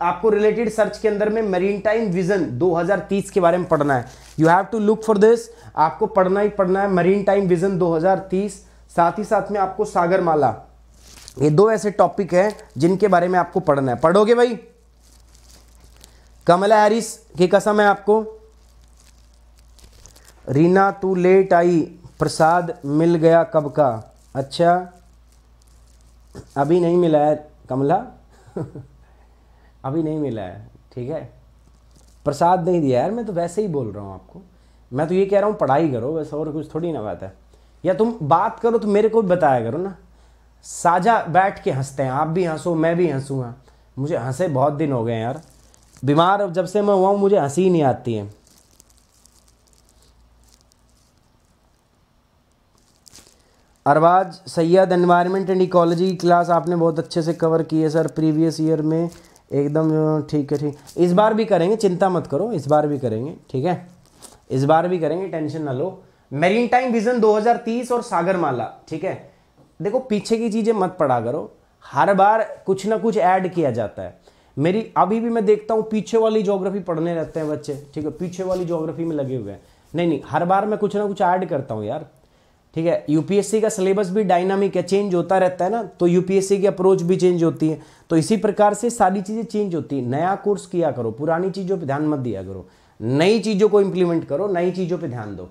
आपको रिलेटेड सर्च के अंदर में मरीन टाइम विजन 2030 के बारे में पढ़ना है you have to look for this आपको पढ़ना ही पढ़ना है मरीन टाइम विजन 2030 साथ ही साथ में आपको सागरमाला ये दो ऐसे टॉपिक हैं जिनके बारे में आपको पढ़ना है पढ़ोगे भाई कमला हैरिस की कसम है आपको रीना तू लेट आई प्रसाद मिल गया कब का अच्छा अभी नहीं मिला है कमला अभी नहीं मिला है ठीक है प्रसाद नहीं दिया यार मैं तो वैसे ही बोल रहा हूँ आपको मैं तो ये कह रहा हूँ पढ़ाई करो वैसे और कुछ थोड़ी ना बात है या तुम बात करो तो मेरे को भी बताया करो ना साझा बैठ के हंसते हैं आप भी हंसो मैं भी हंसूँ हाँ। मुझे हंसे बहुत दिन हो गए यार बीमार जब से मैं हुआ हूँ मुझे हंसी ही नहीं आती है Arbaaz Syed environment and ecology की क्लास आपने बहुत अच्छे से कवर की है सर प्रीवियस ईयर में एकदम ठीक है ठीक इस बार भी करेंगे चिंता मत करो इस बार भी करेंगे ठीक है इस बार भी करेंगे टेंशन ना लो मेरीन टाइम विजन 2030 और सागरमाला ठीक है देखो पीछे की चीज़ें मत पढ़ा करो हर बार कुछ ना कुछ ऐड किया जाता है मेरी अभी भी मैं देखता हूँ पीछे वाली जोग्राफी पढ़ने रहते हैं बच्चे ठीक है पीछे वाली जोग्राफी में लगे हुए हैं नहीं नहीं हर बार मैं कुछ ना कुछ ऐड करता हूँ यार ठीक है यूपीएससी का सिलेबस भी डायनामिक है चेंज होता रहता है ना तो यूपीएससी की अप्रोच भी चेंज होती है तो इसी प्रकार से सारी चीज़ें चेंज होती है नया कोर्स किया करो पुरानी चीज़ों पर ध्यान मत दिया करो नई चीज़ों को इंप्लीमेंट करो नई चीज़ों पर ध्यान दो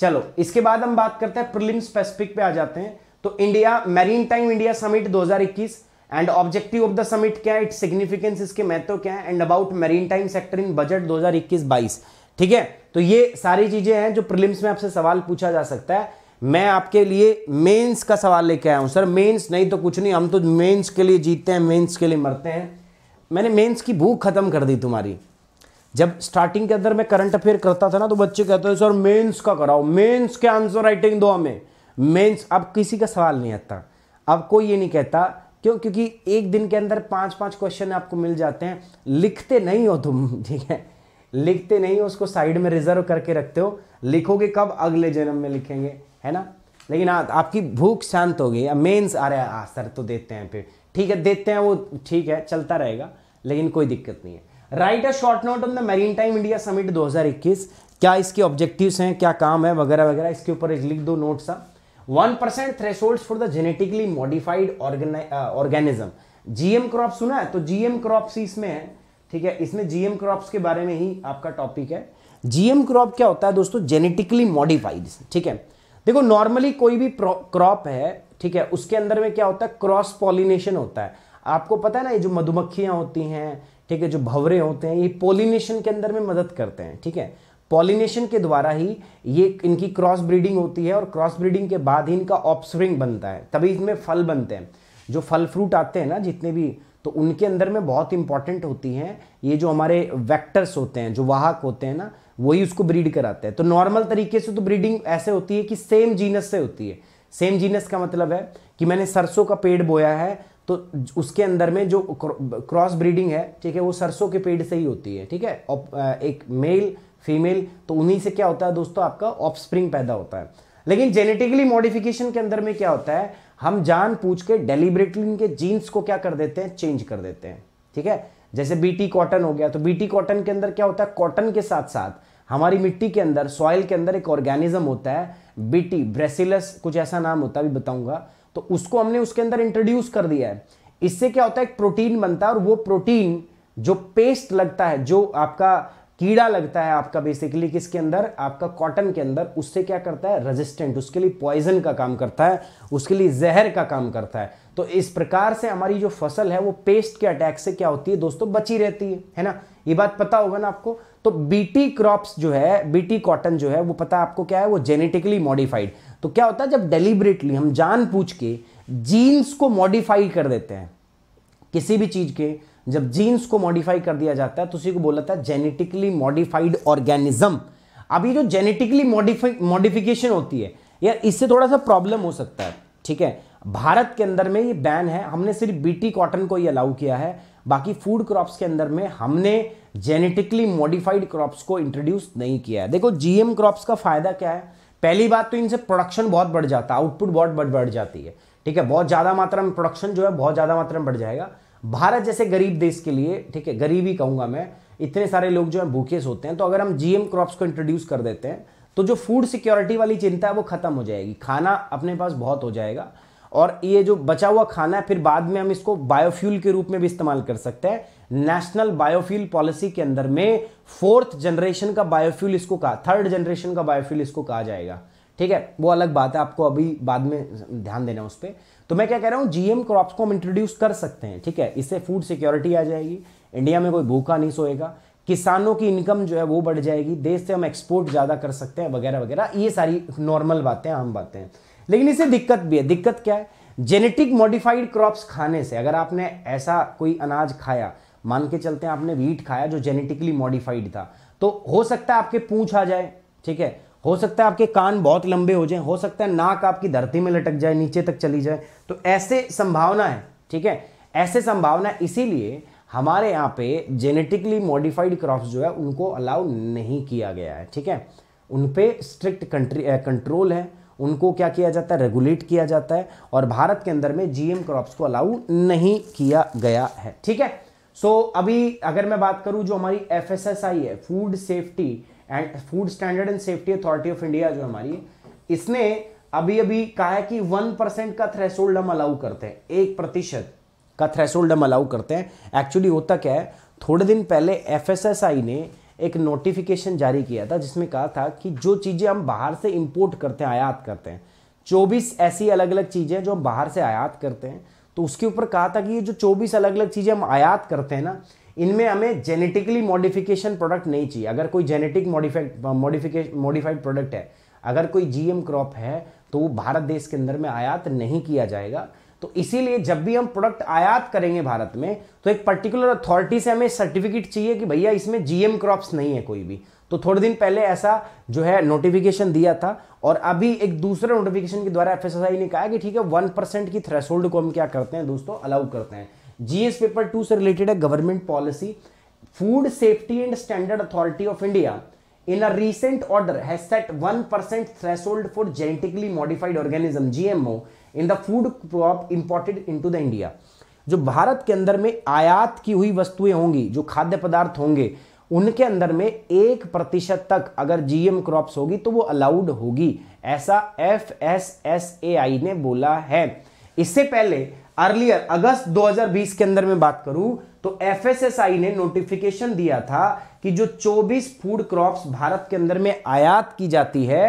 चलो इसके बाद हम बात करते हैं प्रिलिम स्पेसिफिक पे आ जाते हैं तो India maritime India summit 2021 and objective of the summit क्या है इट सिग्निफिकेंस इसके महत्व क्या है and about maritime sector in budget 2021-22 ठीक है तो ये सारी चीजें हैं जो प्रिलिम्स में आपसे सवाल पूछा जा सकता है मैं आपके लिए मेंस का सवाल लेके आया हूँ सर मेंस नहीं तो कुछ नहीं हम तो मेंस के लिए जीतते हैं मेंस के लिए मरते हैं मैंने मेंस की भूख ख़त्म कर दी तुम्हारी जब स्टार्टिंग के अंदर मैं करंट अफेयर करता था ना तो बच्चे कहते हैं सर मेंस का कराओ मेंस के आंसर राइटिंग दो हमें मेंस अब किसी का सवाल नहीं आता अब कोई ये नहीं कहता क्यों क्योंकि एक दिन के अंदर पाँच पाँच क्वेश्चन आपको मिल जाते हैं लिखते नहीं हो तुम ठीक है लिखते नहीं हो उसको साइड में रिजर्व करके रखते हो लिखोगे कब अगले जन्म में लिखेंगे है ना लेकिन आ, आपकी भूख शांत हो गई अब मेन्स आ रहा है आ सर तो देते हैं फिर ठीक है देते हैं वो ठीक है चलता रहेगा लेकिन कोई दिक्कत नहीं है write a short note on the maritime India summit 2021 क्या इसके ऑब्जेक्टिव्स हैं क्या काम है वगैरह वगैरह इसके ऊपर लिख दो नोट सा one percent threshold for the genetically modified organism GM crop सुना है तो जीएम क्रॉप्स इसमें है ठीक है इसमें जीएम क्रॉप्स के बारे में ही आपका टॉपिक है जीएम क्रॉप क्या होता है दोस्तों जेनेटिकली मॉडिफाइड ठीक है देखो नॉर्मली कोई भी क्रॉप है ठीक है उसके अंदर में क्या होता है क्रॉस पॉलिनेशन होता है आपको पता है ना ये जो मधुमक्खियां होती हैं ठीक है जो भवरे होते हैं ये पॉलिनेशन के अंदर में मदद करते हैं ठीक है पॉलिनेशन के द्वारा ही ये इनकी क्रॉस ब्रीडिंग होती है और क्रॉस ब्रीडिंग के बाद ही इनका ऑप्सरिंग बनता है तभी इसमें फल बनते हैं जो फल फ्रूट आते हैं ना जितने भी तो उनके अंदर में बहुत इंपॉर्टेंट होती हैं ये जो हमारे वेक्टर्स होते हैं जो वाहक होते हैं ना वही उसको ब्रीड कराते हैं तो नॉर्मल तरीके से तो ब्रीडिंग ऐसे होती है कि सेम जीनस से होती है सेम जीनस का मतलब है कि मैंने सरसों का पेड़ बोया है तो उसके अंदर में जो क्रॉस ब्रीडिंग है ठीक है वो सरसों के पेड़ से ही होती है ठीक है एक मेल फीमेल तो उन्हीं से क्या होता है दोस्तों आपका ऑफस्प्रिंग पैदा होता है लेकिन जेनेटिकली मॉडिफिकेशन के अंदर में क्या होता है हम जान पूछ के डेलीबरेटली इनके जीन्स को क्या कर देते हैं चेंज कर देते हैं ठीक है जैसे बीटी कॉटन हो गया तो बीटी कॉटन के अंदर क्या होता है कॉटन के साथ साथ हमारी मिट्टी के अंदर सॉइल के अंदर एक ऑर्गेनिज्म होता है बीटी ब्रेसिलस कुछ ऐसा नाम होता है भी बताऊंगा तो उसको हमने उसके अंदर इंट्रोड्यूस कर दिया है इससे क्या होता है एक प्रोटीन बनता है और वो प्रोटीन जो पेस्ट लगता है जो आपका कीड़ा लगता है आपका बेसिकली किसके अंदर आपका कॉटन के अंदर उससे क्या करता है रेजिस्टेंट उसके लिए पॉइजन का काम करता है उसके लिए जहर का काम करता है तो इस प्रकार से हमारी जो फसल है वो पेस्ट के अटैक से क्या होती है दोस्तों बची रहती है है ना ये बात पता होगा ना आपको तो बीटी क्रॉप्स जो है बीटी कॉटन जो है वो पता है आपको क्या है वो जेनेटिकली मॉडिफाइड तो क्या होता है जब डेलिबरेटली हम जान पूछ के जीन्स को मॉडिफाई कर देते हैं किसी भी चीज़ के जब जीन्स को मॉडिफाई कर दिया जाता है तो उसी को बोला था जेनेटिकली मॉडिफाइड ऑर्गेनिज्म अब ये जो जेनेटिकली मॉडिफाई मॉडिफिकेशन होती है यार इससे थोड़ा सा प्रॉब्लम हो सकता है ठीक है भारत के अंदर में ये बैन है हमने सिर्फ बीटी कॉटन को ही अलाउ किया है बाकी फूड क्रॉप्स के अंदर में हमने जेनेटिकली मॉडिफाइड क्रॉप्स को इंट्रोड्यूस नहीं किया है देखो जीएम क्रॉप्स का फायदा क्या है पहली बात तो इनसे प्रोडक्शन बहुत बढ़ जाता है आउटपुट बहुत बढ़ बढ़ जाती है ठीक है बहुत ज़्यादा मात्रा में प्रोडक्शन जो है बहुत ज़्यादा मात्रा में बढ़ जाएगा भारत जैसे गरीब देश के लिए ठीक है गरीबी कहूंगा मैं इतने सारे लोग जो है भूखे होते हैं तो अगर हम जीएम क्रॉप्स को इंट्रोड्यूस कर देते हैं तो जो फूड सिक्योरिटी वाली चिंता है वो खत्म हो जाएगी खाना अपने पास बहुत हो जाएगा और ये जो बचा हुआ खाना है फिर बाद में हम इसको बायोफ्यूल के रूप में भी इस्तेमाल कर सकते हैं नेशनल बायोफ्यूल पॉलिसी के अंदर में फोर्थ जनरेशन का बायोफ्यूल इसको कहा थर्ड जनरेशन का बायोफ्यूल इसको कहा जाएगा ठीक है वो अलग बात है आपको अभी बाद में ध्यान देना उस पर तो मैं क्या कह रहा हूँ जीएम क्रॉप्स को हम इंट्रोड्यूस कर सकते हैं ठीक है इससे फूड सिक्योरिटी आ जाएगी इंडिया में कोई भूखा नहीं सोएगा किसानों की इनकम जो है वो बढ़ जाएगी देश से हम एक्सपोर्ट ज़्यादा कर सकते हैं वगैरह वगैरह ये सारी नॉर्मल बातें आम बातें हैं लेकिन इससे दिक्कत भी है दिक्कत क्या है जेनेटिक मॉडिफाइड क्रॉप्स खाने से अगर आपने ऐसा कोई अनाज खाया मान के चलते हैं आपने वीट खाया जो जेनेटिकली मॉडिफाइड था तो हो सकता है आपके पूछ आ जाए ठीक है हो सकता है आपके कान बहुत लंबे हो जाए हो सकता है नाक आपकी धरती में लटक जाए नीचे तक चली जाए तो ऐसे संभावना है ठीक है ऐसे संभावना इसीलिए हमारे यहाँ पे जेनेटिकली मॉडिफाइड क्रॉप जो है उनको अलाउ नहीं किया गया है ठीक है उन पर स्ट्रिक्ट कंट्री कंट्रोल है उनको क्या किया जाता है रेगुलेट किया जाता है और भारत के अंदर में जीएम क्रॉप्स को अलाउ नहीं किया गया है ठीक है सो so, अभी अगर मैं बात करूं जो हमारी एफ है food safety and food standard and safety authority of India जो हमारी इसने अभी अभी कहा है कि वन परसेंट का थ्रेसोल्ड हम अलाउ करते हैं एक प्रतिशत का थ्रेसोल्ड हम अलाउ करते हैं एक्चुअली होता क्या है थोड़े दिन पहले एफ ने एक नोटिफिकेशन जारी किया था जिसमें कहा था कि जो चीज़ें हम बाहर से इम्पोर्ट करते हैं आयात करते हैं चौबीस ऐसी अलग अलग चीज़ें जो हम बाहर से आयात करते हैं तो उसके ऊपर कहा था कि ये जो चौबीस अलग अलग चीज़ें हम आयात करते हैं ना इनमें हमें जेनेटिकली मॉडिफिकेशन प्रोडक्ट नहीं चाहिए अगर कोई genetic modified modification modified product है अगर कोई जीएम क्रॉप है तो वो भारत देश के अंदर में आयात नहीं किया जाएगा तो इसीलिए जब भी हम प्रोडक्ट आयात करेंगे भारत में तो एक पर्टिकुलर अथॉरिटी से हमें सर्टिफिकेट चाहिए कि भैया इसमें जीएम क्रॉप्स नहीं है कोई भी तो थोड़े दिन पहले ऐसा जो है नोटिफिकेशन दिया था और अभी एक दूसरे नोटिफिकेशन के द्वारा एफ ने कहा कि ठीक है वन परसेंट की थ्रेशोल्ड को हम क्या करते हैं दोस्तों अलाउ करते हैं जीएस पेपर टू से रिलेटेड है government policy food safety and standard authority of India in a recent order has set 1% threshold for genetically modified organism GMO in the food crop imported in the India जो भारत के अंदर में आयात की हुई वस्तुएं होंगी जो खाद्य पदार्थ होंगे उनके अंदर में एक प्रतिशत तक अगर जीएम क्रॉप्स होगी तो वो अलाउड होगी ऐसा F S S A I ने बोला है इससे पहले अर्लियर अगस्त 2020 के अंदर में बात करूं तो एफ एस एस आई ने नोटिफिकेशन दिया था कि जो 24 फूड क्रॉप्स भारत के अंदर में आयात की जाती है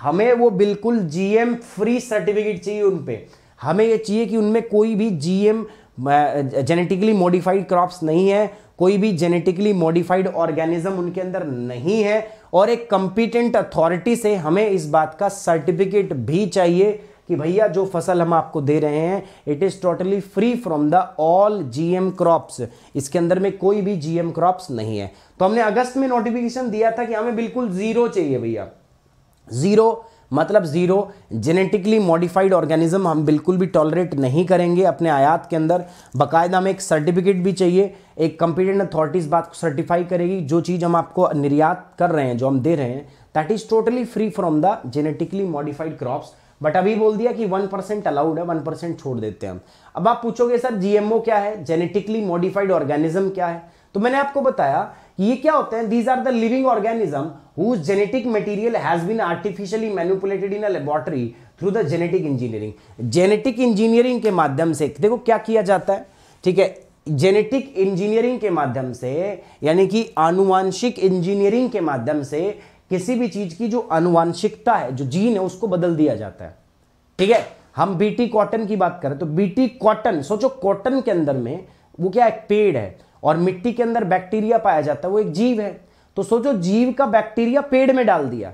हमें वो बिल्कुल जीएम फ्री सर्टिफिकेट चाहिए उन पे हमें ये चाहिए कि उनमें कोई भी जीएम जेनेटिकली मॉडिफाइड क्रॉप्स नहीं है कोई भी जेनेटिकली मॉडिफाइड ऑर्गेनिज्म उनके अंदर नहीं है और एक कंपिटेंट अथॉरिटी से हमें इस बात का सर्टिफिकेट भी चाहिए कि भैया जो फसल हम आपको दे रहे हैं it is totally free from the all GM crops इसके अंदर में कोई भी जीएम क्रॉप्स नहीं है तो हमने अगस्त में नोटिफिकेशन दिया था कि हमें बिल्कुल ज़ीरो चाहिए भैया ज़ीरो मतलब ज़ीरो जेनेटिकली मॉडिफाइड ऑर्गेनिज्म हम बिल्कुल भी टॉलरेट नहीं करेंगे अपने आयात के अंदर बाकायदा हमें एक सर्टिफिकेट भी चाहिए एक कंपिटेंट अथॉरिटीज बात को सर्टिफाई करेगी जो चीज़ हम आपको निर्यात कर रहे हैं जो हम दे रहे हैं that is totally free from the genetically modified crops but अभी बोल दिया कि वन परसेंट अलाउड है वन परसेंट छोड़ देते हैं हम अब आप पूछोगे सर जीएमओ क्या है जेनेटिकली मॉडिफाइड ऑर्गेनिज्म क्या है तो मैंने आपको बताया ये क्या होते हैं these are the living organism whose genetic material has been artificially manipulated in a laboratory through the genetic engineering genetic engineering के माध्यम से देखो क्या किया जाता है ठीक है जेनेटिक इंजीनियरिंग के माध्यम से यानी कि आनुवांशिक इंजीनियरिंग के माध्यम से किसी भी चीज की जो आनुवांशिकता है जो जीन है उसको बदल दिया जाता है ठीक है हम बीटी कॉटन की बात करें तो बीटी कॉटन सोचो कॉटन के अंदर में वो क्या एक पेड़ है और मिट्टी के अंदर बैक्टीरिया पाया जाता है वो एक जीव है तो सोचो जीव का बैक्टीरिया पेड़ में डाल दिया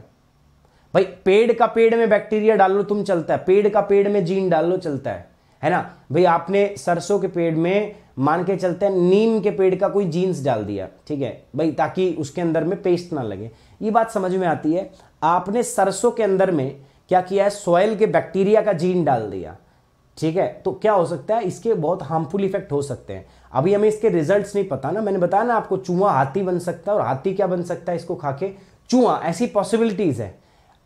भाई पेड़ का पेड़ में बैक्टीरिया डाल लो तुम चलता है पेड़ का पेड़ में जीन डाल लो चलता है है ना भाई आपने सरसों के पेड़ में मान के चलते हैं नीम के पेड़ का कोई जीन्स डाल दिया ठीक है भाई ताकि उसके अंदर में पेस्ट ना लगे ये बात समझ में आती है आपने सरसों के अंदर में क्या किया है सॉयल के बैक्टीरिया का जीन डाल दिया ठीक है तो क्या हो सकता है इसके बहुत हार्मफुल इफेक्ट हो सकते हैं अभी हमें इसके रिजल्ट्स नहीं पता ना मैंने बताया ना आपको चूहा हाथी बन सकता है और हाथी क्या बन सकता है इसको खा के चूहा ऐसी पॉसिबिलिटीज़ है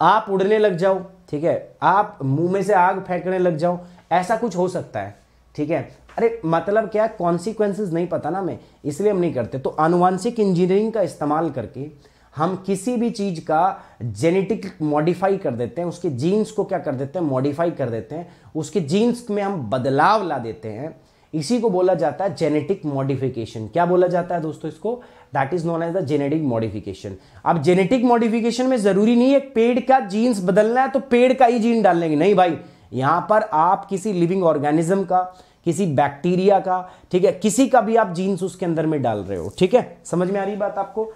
आप उड़ने लग जाओ ठीक है आप मुंह में से आग फेंकने लग जाओ ऐसा कुछ हो सकता है ठीक है अरे मतलब क्या कॉन्सिक्वेंसेज नहीं पता ना हमें इसलिए हम नहीं करते तो आनुवांशिक इंजीनियरिंग का इस्तेमाल करके हम किसी भी चीज़ का जेनेटिक मॉडिफाई कर देते हैं उसके जीन्स को क्या कर देते हैं मॉडिफाई कर देते हैं उसके जीन्स में हम बदलाव ला देते हैं इसी को बोला जाता है जेनेटिक मॉडिफिकेशन क्या बोला जाता है दोस्तों इसको that is known as the genetic modification अब जेनेटिक मॉडिफिकेशन में जरूरी नहीं है पेड़ का जीन्स बदलना है तो पेड़ का ही जीन डाल लेंगे नहीं भाई यहां पर आप किसी लिविंग ऑर्गेनिज्म का किसी बैक्टीरिया का ठीक है किसी का भी आप जीन्स उसके अंदर में डाल रहे हो ठीक है समझ में आ रही बात आपको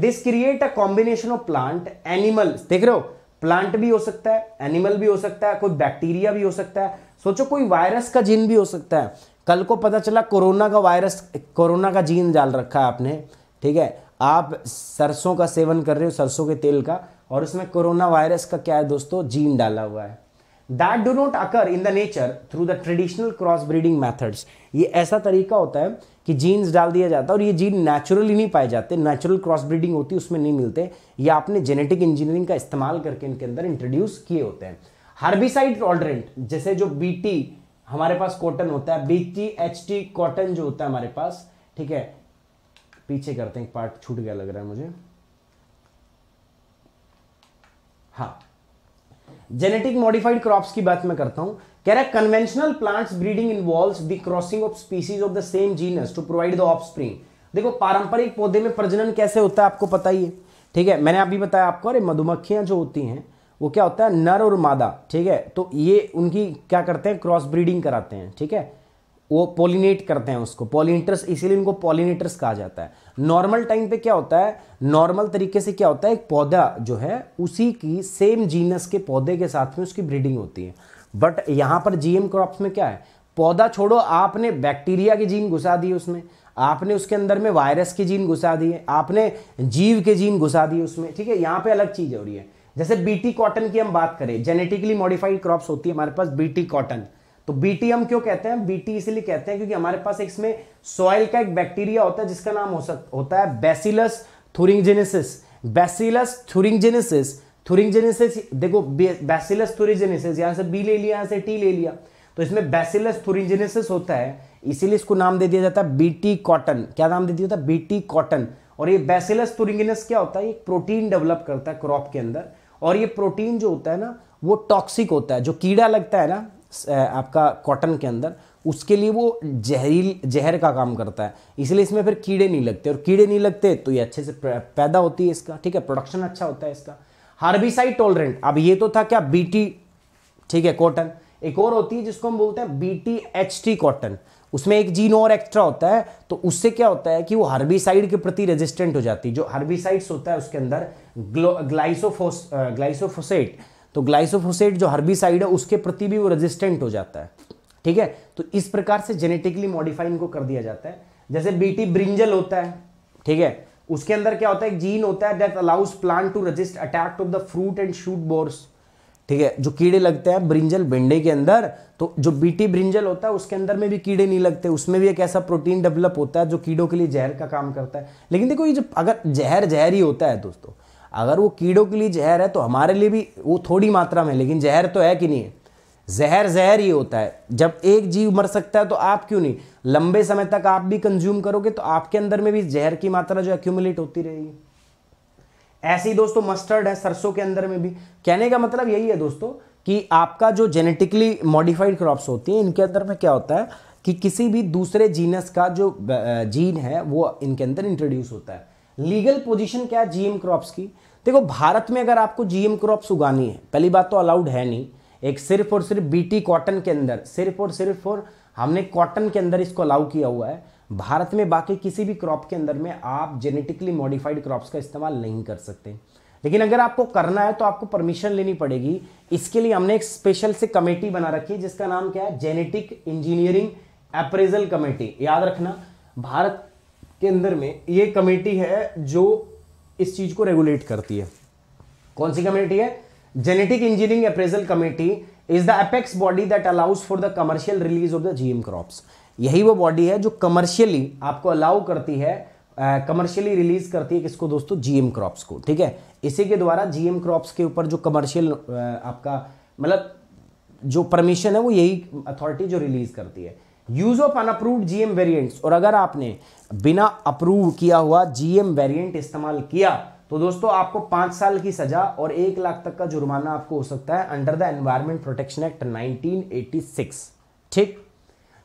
this create a combination of plant animal देख रहे हो प्लांट भी हो सकता है एनिमल भी हो सकता है कोई बैक्टीरिया भी हो सकता है सोचो कोई वायरस का जीन भी हो सकता है कल को पता चला कोरोना का वायरस कोरोना का जीन डाल रखा है आपने ठीक है आप सरसों का सेवन कर रहे हो सरसों के तेल का और उसमें कोरोना वायरस का क्या है दोस्तों जीन डाला हुआ है that do not occur in the nature through the traditional cross breeding methods ये ऐसा तरीका होता है कि जीन्स डाल दिया जाता है और ये जीन नेचुरली नहीं पाए जाते नेचुरल क्रॉस ब्रीडिंग होती है उसमें नहीं मिलते ये आपने जेनेटिक इंजीनियरिंग का इस्तेमाल करके इनके अंदर इंट्रोड्यूस किए होते हैं हर्बिसाइड टॉलरेंट जैसे जो बीटी हमारे पास कॉटन होता है B T H T cotton जो होता है हमारे पास ठीक है पीछे करते हैं पार्ट छूट गया लग रहा है मुझे हाँ जेनेटिक मॉडिफाइड क्रॉप्स की बात मैं करता हूं कह रहा है conventional plants breeding involves the crossing of species of the same genus to provide the offspring देखो पारंपरिक पौधे में प्रजनन कैसे होता है आपको पता ही है ठीक है मैंने अभी बताया आपको अरे मधुमक्खियां जो होती हैं वो क्या होता है नर और मादा ठीक है तो ये उनकी क्या करते हैं क्रॉस ब्रीडिंग कराते हैं ठीक है वो पोलिनेट करते हैं उसको पोलिनेटर्स इसीलिए उनको पोलिनेटर्स कहा जाता है नॉर्मल टाइम पे क्या होता है नॉर्मल तरीके से क्या होता है एक पौधा जो है उसी की सेम जीनस के पौधे के साथ में उसकी ब्रीडिंग होती है बट यहाँ पर जीएम क्रॉप्स में क्या है पौधा छोड़ो आपने बैक्टीरिया की जीन घुसा दी उसमें आपने उसके अंदर में वायरस की जीन घुसा है आपने जीव के जीन घुसा दी उसमें ठीक है यहाँ पे अलग चीज़ हो रही है जैसे बीटी कॉटन की हम बात करें जेनेटिकली मॉडिफाइड क्रॉप होती है हमारे पास बीटी कॉटन तो बीटी हम क्यों कहते हैं बीटी इसलिए कहते हैं क्योंकि हमारे पास इसमें सॉइल का एक बैक्टीरिया होता है जिसका नाम हो सक होता है बेसिलस थुरिंगजेनेसिस बेसिलस थुरिंगजेनेसिस थुरिंगजेनेसिस देखो बेसिलस थुरिंगजेनेसिस यहां से बी ले लिया यहां से टी ले लिया तो इसमें बेसिलस थुरिंगजेनेसिस होता है इसीलिए इसको नाम दे दिया जाता है बीटी कॉटन क्या नाम दे दिया जाता है बीटी कॉटन और ये बेसिलस थुरिंगजेनेस क्या होता है एक प्रोटीन डेवलप करता है क्रॉप के अंदर और ये प्रोटीन जो होता है ना वो टॉक्सिक होता है जो कीड़ा लगता है ना आपका कॉटन के अंदर उसके लिए वो जहरील जहर का काम करता है इसलिए इसमें फिर कीड़े नहीं लगते और कीड़े नहीं लगते तो ये अच्छे से पैदा होती है इसका ठीक है प्रोडक्शन अच्छा होता है इसका हार्बिसाइड टॉलरेंट अब ये तो था क्या बीटी ठीक है कॉटन एक और होती है जिसको हम बोलते हैं बीटी एच टी कॉटन उसमें एक जीन और एक्स्ट्रा होता है तो उससे क्या होता है कि वो हर्बिसाइड के प्रति रेजिस्टेंट हो जाती है जो हर्बिसाइड्स होता है उसके अंदर ग्लाइसोफोस ग्लाइसोफोसेट तो ग्लाइसोफोसेट जो हर्बिसाइड है उसके प्रति भी वो रेजिस्टेंट हो जाता है ठीक है तो इस प्रकार से जेनेटिकली मॉडिफाई इनको कर दिया जाता है जैसे बीटी ब्रिंजल होता है ठीक है उसके अंदर क्या होता है एक जीन होता है that allows plant to resist attack of the fruit and shoot borers ठीक है जो कीड़े लगते हैं ब्रिंजल भिंडे के अंदर तो जो बीटी ब्रिंजल होता है उसके अंदर में भी कीड़े नहीं लगते उसमें भी एक ऐसा प्रोटीन डेवलप होता है जो कीड़ों के लिए जहर का काम करता है लेकिन देखो ये जो अगर जहर जहर ही होता है दोस्तों अगर वो कीड़ों के लिए जहर है तो हमारे लिए भी वो थोड़ी मात्रा में लेकिन जहर तो है कि नहीं है जहर जहर ही होता है जब एक जीव मर सकता है तो आप क्यों नहीं लंबे समय तक आप भी कंज्यूम करोगे तो आपके अंदर में भी जहर की मात्रा जो एक्यूमुलेट होती रहेगी ऐसे ही दोस्तों मस्टर्ड है सरसों के अंदर में भी कहने का मतलब यही है दोस्तों कि आपका जो जेनेटिकली मॉडिफाइड क्रॉप्स होती हैं इनके अंदर में क्या होता है कि किसी भी दूसरे जीनस का जो जीन है वो इनके अंदर इंट्रोड्यूस होता है लीगल पोजीशन क्या है जीएम क्रॉप्स की देखो भारत में अगर आपको जीएम क्रॉप्स उगानी है पहली बात तो अलाउड है नहीं एक सिर्फ और सिर्फ बीटी कॉटन के अंदर सिर्फ और सिर्फ और हमने कॉटन के अंदर इसको अलाउ किया हुआ है भारत में बाकी किसी भी क्रॉप के अंदर में आप जेनेटिकली मॉडिफाइड क्रॉप्स का इस्तेमाल नहीं कर सकते लेकिन अगर आपको करना है तो आपको परमिशन लेनी पड़ेगी इसके लिए हमने एक स्पेशल से कमेटी बना रखी है जिसका नाम क्या है जेनेटिक इंजीनियरिंग अप्रेजल कमेटी याद रखना भारत के अंदर में ये कमेटी है जो इस चीज़ को रेगुलेट करती है कौन सी कमेटी है genetic engineering appraisal committee is the apex body that allows for the commercial release of the GM crops यही वो बॉडी है जो कमर्शियली आपको अलाउ करती है कमर्शियली uh, रिलीज करती है किसको दोस्तों जीएम क्रॉप्स को ठीक है इसी के द्वारा जीएम क्रॉप्स के ऊपर जो कमर्शियल uh, आपका मतलब जो परमिशन है वो यही अथॉरिटी जो रिलीज करती है use of unapproved GM variants और अगर आपने बिना अप्रूव किया हुआ जीएम वेरिएंट इस्तेमाल किया तो दोस्तों आपको पांच साल की सजा और एक लाख तक का जुर्माना आपको हो सकता है under the environment protection act 1986 ठीक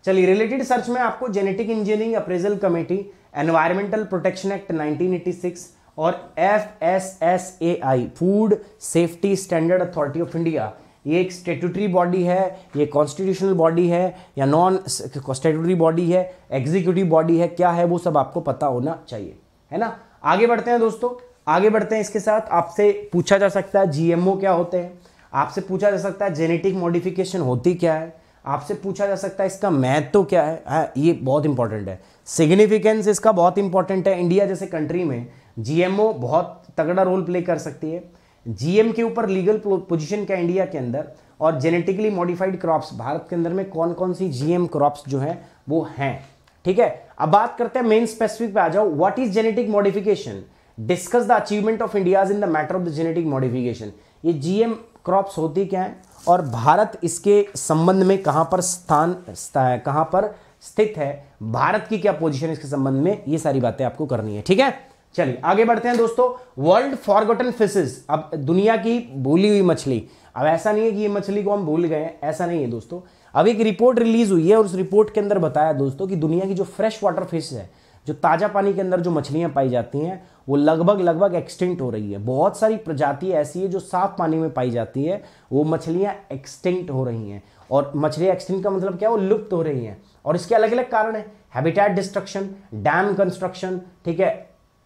चलिए रिलेटेड सर्च में आपको genetic engineering appraisal committee environmental protection act 1986 और F S S A I food safety standard authority of India ये एक स्टेटूटरी बॉडी है ये कॉन्स्टिट्यूशनल बॉडी है या नॉन स्टेटूटरी बॉडी है एग्जीक्यूटिव बॉडी है क्या है वो सब आपको पता होना चाहिए है ना आगे बढ़ते हैं दोस्तों आगे बढ़ते हैं इसके साथ आपसे पूछा जा सकता है जीएमओ क्या होते हैं आपसे पूछा जा सकता है जेनेटिक मॉडिफिकेशन होती क्या है आपसे पूछा जा सकता है इसका महत्व तो क्या है आ, हाँ, ये बहुत इंपॉर्टेंट है सिग्निफिकेंस इसका बहुत इंपॉर्टेंट है इंडिया जैसे कंट्री में जीएमओ बहुत तगड़ा रोल प्ले कर सकती है जीएम के ऊपर लीगल पोजीशन क्या इंडिया के अंदर और जेनेटिकली मॉडिफाइड क्रॉप्स भारत के अंदर में कौन कौन सी जीएम क्रॉप्स जो हैं वो हैं ठीक है अब बात करते हैं मेन स्पेसिफिक पे आ जाओ what is genetic modification discuss the achievement of India in the matter of the genetic modification ये जीएम क्रॉप्स होती क्या है और भारत इसके संबंध में कहां पर स्थान कहां पर स्थित है भारत की क्या पोजीशन इसके संबंध में ये सारी बातें आपको करनी है ठीक है चलिए आगे बढ़ते हैं दोस्तों वर्ल्ड फॉरगोटन फिशेज अब दुनिया की भूली हुई मछली अब ऐसा नहीं है कि ये मछली को हम भूल गए हैं ऐसा नहीं है दोस्तों अब एक रिपोर्ट रिलीज हुई है और उस रिपोर्ट के अंदर बताया दोस्तों कि दुनिया की जो फ्रेश वाटर फिश है जो ताज़ा पानी के अंदर जो मछलियाँ पाई जाती हैं वो लगभग लगभग एक्सटिंक्ट हो रही है बहुत सारी प्रजाति ऐसी है जो साफ पानी में पाई जाती है वो मछलियाँ एक्सटिंक्ट हो रही हैं और मछलियाँ एक्सटिंक्ट का मतलब क्या है वो लुप्त हो रही हैं और इसके अलग अलग कारण है हैबिटेट डिस्ट्रक्शन डैम कंस्ट्रक्शन ठीक है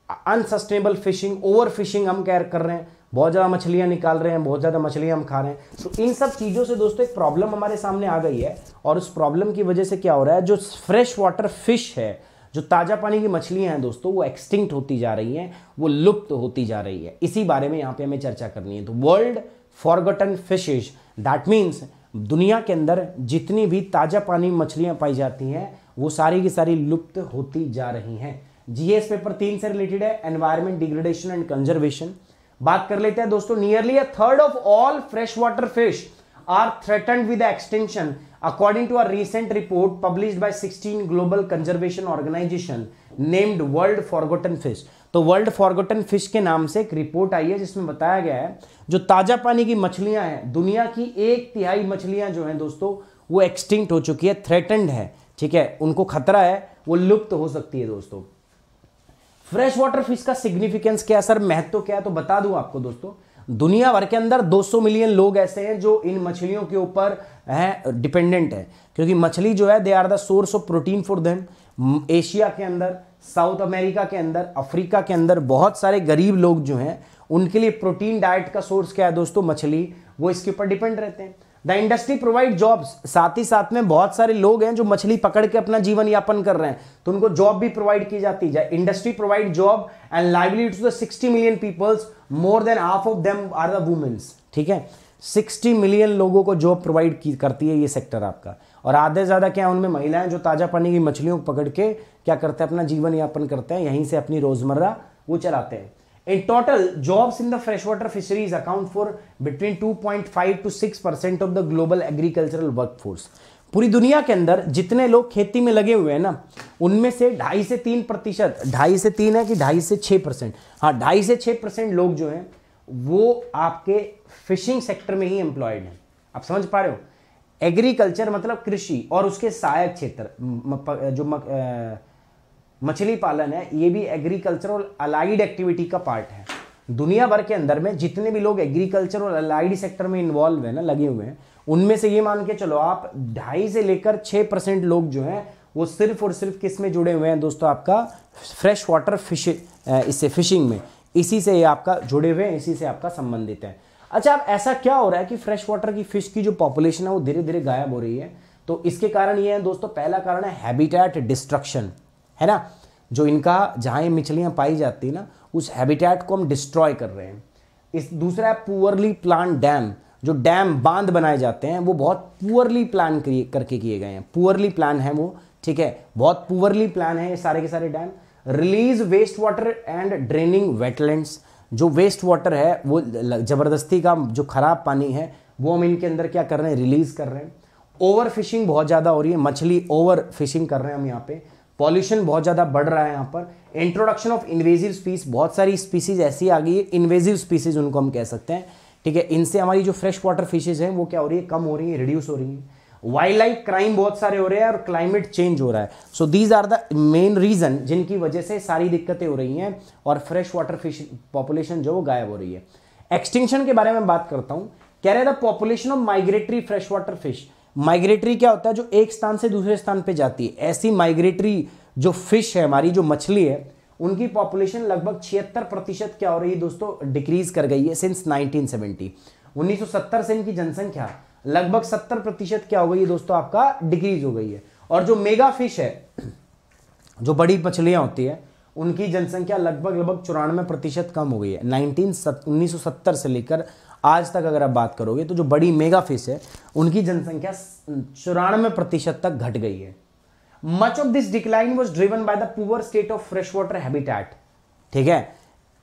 अनसस्टेनेबल फिशिंग ओवर फिशिंग हम कैर कर रहे हैं बहुत ज़्यादा मछलियाँ निकाल रहे हैं बहुत ज़्यादा मछलियाँ हम खा रहे हैं तो इन सब चीज़ों से दोस्तों एक प्रॉब्लम हमारे सामने आ गई है और उस प्रॉब्लम की वजह से क्या हो रहा है जो फ्रेश वाटर फिश है जो ताज़ा पानी की मछलियां हैं दोस्तों वो एक्सटिंक्ट होती जा रही हैं वो लुप्त होती जा रही है इसी बारे में यहाँ पे हमें चर्चा करनी है तो world forgotten fishes that means दुनिया के अंदर जितनी भी ताज़ा पानी मछलियाँ पाई जाती हैं वो सारी की सारी लुप्त होती जा रही हैं जीएस पेपर तीन से रिलेटेड है एनवायरमेंट डिग्रेडेशन एंड कंजर्वेशन बात कर लेते हैं दोस्तों nearly a third of all fresh water fish are threaten with extinction according to a recent report publish by 16 global conservation organisation named world forgotten fish तो world forgotten fish के नाम से एक रिपोर्ट आई है जिसमें बताया गया है जो ताज़ा पानी की मछलियां हैं दुनिया की एक तिहाई मछलियां जो हैं दोस्तों वो एक्सटिंक्ट हो चुकी है थ्रेटन्ड है ठीक है उनको खतरा है वो लुप्त हो सकती है दोस्तों फ्रेश वाटर फिश का सिग्निफिकेंस क्या है सर महत्व क्या है तो बता दूं आपको दोस्तों दुनिया भर के अंदर 200 मिलियन लोग ऐसे हैं जो इन मछलियों के ऊपर हैं डिपेंडेंट है क्योंकि मछली जो है they are the source of protein for them Asia के अंदर साउथ अमेरिका के अंदर अफ्रीका के अंदर बहुत सारे गरीब लोग जो हैं उनके लिए प्रोटीन डाइट का सोर्स क्या है दोस्तों मछली वो इसके ऊपर डिपेंड रहते हैं द इंडस्ट्री प्रोवाइड जॉब्स साथ ही साथ में बहुत सारे लोग हैं जो मछली पकड़ के अपना जीवन यापन कर रहे हैं तो उनको जॉब भी प्रोवाइड की जाती है industry provide job and livelihood to the million peoples more than half of them are the womens ठीक है 60 मिलियन लोगों को जॉब प्रोवाइड की करती है ये सेक्टर आपका और आधे ज़्यादा क्या उनमें महिलाएं जो ताज़ा पानी की मछलियों को पकड़ के क्या करते हैं अपना जीवन यापन करते हैं यहीं से अपनी रोज़मर्रा वो चलाते हैं In total, jobs in the freshwater fisheries account for between 2.5 to 6 percent of the global agricultural workforce पूरी दुनिया के अंदर जितने लोग खेती में लगे हुए हैं ना उनमें से ढाई से तीन प्रतिशत ढाई से तीन है कि ढाई से छः परसेंट हाँ ढाई से छः परसेंट लोग जो हैं वो आपके फिशिंग सेक्टर में ही एम्प्लॉयड हैं आप समझ पा रहे हो एग्रीकल्चर मतलब कृषि और उसके सहायक क्षेत्र जो मक, मछली पालन है ये भी एग्रीकल्चर और अलाइड एक्टिविटी का पार्ट है दुनिया भर के अंदर में जितने भी लोग एग्रीकल्चर और अलाइड सेक्टर में इन्वॉल्व है ना लगे हुए हैं उनमें से ये मान के चलो आप ढाई से लेकर छः परसेंट लोग जो हैं वो सिर्फ और सिर्फ किस में जुड़े हुए हैं दोस्तों आपका फ्रेश वाटर फिश इससे फिशिंग में इसी से ये आपका जुड़े हुए हैं इसी से आपका संबंधित है अच्छा अब ऐसा क्या हो रहा है कि फ्रेश वाटर की फिश की जो पॉपुलेशन है वो धीरे धीरे गायब हो रही है तो इसके कारण ये है दोस्तों पहला कारण है हैबिटेट डिस्ट्रक्शन है ना जो इनका जहाँ ये मछलियाँ पाई जाती ना उस हैबिटेट को हम डिस्ट्रॉय कर रहे हैं इस दूसरा है पुअरली प्लान डैम जो डैम बांध बनाए जाते हैं वो बहुत पुअरली प्लान करके किए गए हैं पुअरली प्लान है वो ठीक है बहुत पुअरली प्लान है ये सारे के सारे dam release waste water and draining wetlands जो वेस्ट वाटर है वो ज़बरदस्ती का जो खराब पानी है वो हम इनके अंदर क्या कर रहे हैं रिलीज़ कर रहे हैं ओवर फिशिंग बहुत ज़्यादा हो रही है मछली ओवर फिशिंग कर रहे हैं हम यहाँ पे पॉल्यूशन बहुत ज़्यादा बढ़ रहा है यहाँ पर इंट्रोडक्शन ऑफ इन्वेजिव स्पीस बहुत सारी स्पीसीज ऐसी आ गई है इन्वेजिव स्पीसीज उनको हम कह सकते हैं ठीक है इनसे हमारी जो फ्रेश वाटर फिशेज हैं वो क्या हो रही है कम हो रही है रिड्यूस हो रही है वाइल्ड लाइफ क्राइम बहुत सारे हो रहे हैं और क्लाइमेट चेंज हो रहा है so these are the main reason जिनकी वजह से सारी दिक्कतें हो रही हैं और फ्रेश वाटर फिश पॉपुलेशन जो वो गायब हो रही है एक्सटिंक्शन के बारे में बात करता हूँ कह रहे the population of migratory fresh water fish migratory क्या होता है जो एक स्थान से दूसरे स्थान पे जाती है ऐसी माइग्रेटरी जो फिश है हमारी जो मछली है उनकी पॉपुलेशन लगभग छिहत्तर प्रतिशत क्या हो रही है दोस्तों डिक्रीज कर गई है सिंस 1970 1970 से इनकी जनसंख्या लगभग 70 प्रतिशत क्या हो गई है दोस्तों आपका डिक्रीज हो गई है और जो मेगा फिश है जो बड़ी मछलियाँ होती है उनकी जनसंख्या लगभग लगभग चौरानवे प्रतिशत कम हो गई है नाइनटीन उन्नीस से लेकर आज तक अगर आप बात करोगे तो जो बड़ी मेगा फिश है उनकी जनसंख्या चौरानवे प्रतिशत तक घट गई है much of this decline was driven by the poor state of fresh water habitat ठीक है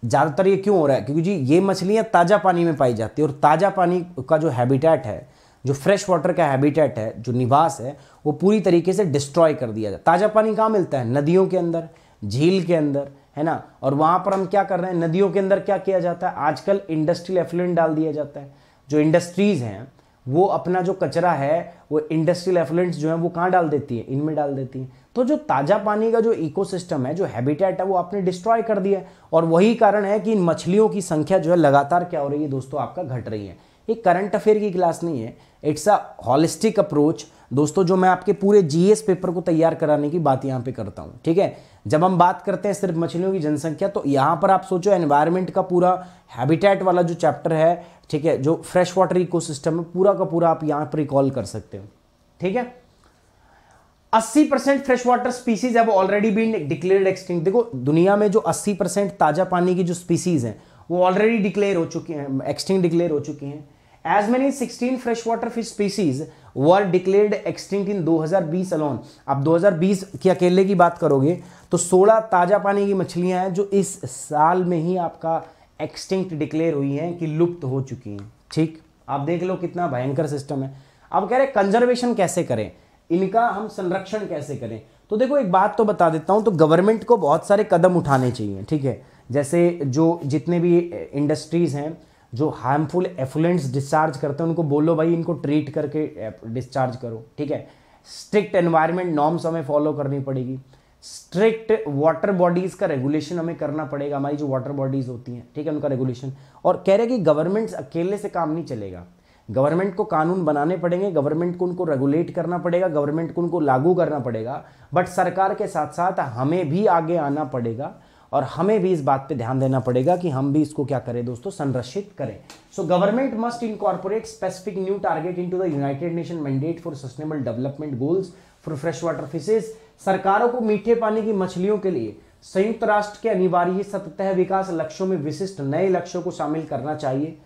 ज़्यादातर ये क्यों हो रहा है क्योंकि जी ये मछलियाँ ताज़ा पानी में पाई जाती है और ताज़ा पानी का जो हैबिटेट है जो फ्रेश वाटर का हैबिटेट है जो निवास है वो पूरी तरीके से डिस्ट्रॉय कर दिया जाता है ताज़ा पानी कहाँ मिलता है नदियों के अंदर झील के अंदर है ना और वहां पर हम क्या कर रहे हैं नदियों के अंदर क्या किया जाता है आजकल इंडस्ट्रियल एफ्लुएंट डाल दिया जाता है जो इंडस्ट्रीज़ हैं वो अपना जो कचरा है वो इंडस्ट्रियल एफ्लुएंट्स जो है वो कहाँ डाल देती है इनमें डाल देती है तो जो ताज़ा पानी का जो इकोसिस्टम है जो हैबिटेट है वो आपने डिस्ट्रॉय कर दिया है और वही कारण है कि इन मछलियों की संख्या जो है लगातार क्या हो रही है दोस्तों आपका घट रही है ये करंट अफेयर की क्लास नहीं है इट्स अ होलिस्टिक अप्रोच दोस्तों जो मैं आपके पूरे जीएस पेपर को तैयार कराने की बात यहाँ पे करता हूँ ठीक है जब हम बात करते हैं सिर्फ मछलियों की जनसंख्या तो यहाँ पर आप सोचो एनवायरमेंट का पूरा हैबिटेट वाला जो चैप्टर है ठीक है जो फ्रेश वाटर इको है पूरा का पूरा आप यहाँ पर रिकॉल कर सकते हो ठीक है 80 परसेंट फ्रेश वाटर स्पीसीज है वो ऑलरेडी बीन डिक्लेयर्ड एक्सटिंग देखो दुनिया में जो 80 परसेंट ताजा पानी की जो स्पीसीज हैं वो ऑलरेडी डिक्लेयर हो चुकी हैं एक्सटिंग डिक्लेयर हो चुकी हैं as many 16 fresh water fish species were declared extinct in 2020 alone आप 2020 के अकेले की बात करोगे तो 16 ताज़ा पानी की मछलियां हैं जो इस साल में ही आपका एक्सटिंक्ट डिक्लेयर हुई हैं कि लुप्त हो चुकी हैं ठीक आप देख लो कितना भयंकर सिस्टम है आप कह रहे कंजर्वेशन कैसे करें इनका हम संरक्षण कैसे करें तो देखो एक बात तो बता देता हूं तो गवर्नमेंट को बहुत सारे कदम उठाने चाहिए ठीक है जैसे जो जितने भी इंडस्ट्रीज़ हैं जो हार्मफुल एफुलेंट्स डिस्चार्ज करते हैं उनको बोलो भाई इनको ट्रीट करके डिस्चार्ज करो ठीक है स्ट्रिक्ट एनवायरनमेंट नॉर्म्स हमें फॉलो करनी पड़ेगी स्ट्रिक्ट वाटर बॉडीज़ का रेगुलेशन हमें करना पड़ेगा हमारी जो वाटर बॉडीज़ होती हैं ठीक है उनका रेगुलेशन और कह रहे हैं कि गवर्नमेंट्स अकेले से काम नहीं चलेगा गवर्नमेंट को कानून बनाने पड़ेंगे गवर्नमेंट को उनको रेगुलेट करना पड़ेगा गवर्नमेंट को उनको लागू करना पड़ेगा बट सरकार के साथ साथ हमें भी आगे आना पड़ेगा और हमें भी इस बात पे ध्यान देना पड़ेगा कि हम भी इसको क्या करें दोस्तों संरक्षित करें so government must incorporate specific new target into the United Nation mandate for sustainable development goals for fresh water fishes सरकारों को मीठे पानी की मछलियों के लिए संयुक्त राष्ट्र के अनिवार्य सततः विकास लक्ष्यों में विशिष्ट नए लक्ष्यों को शामिल करना चाहिए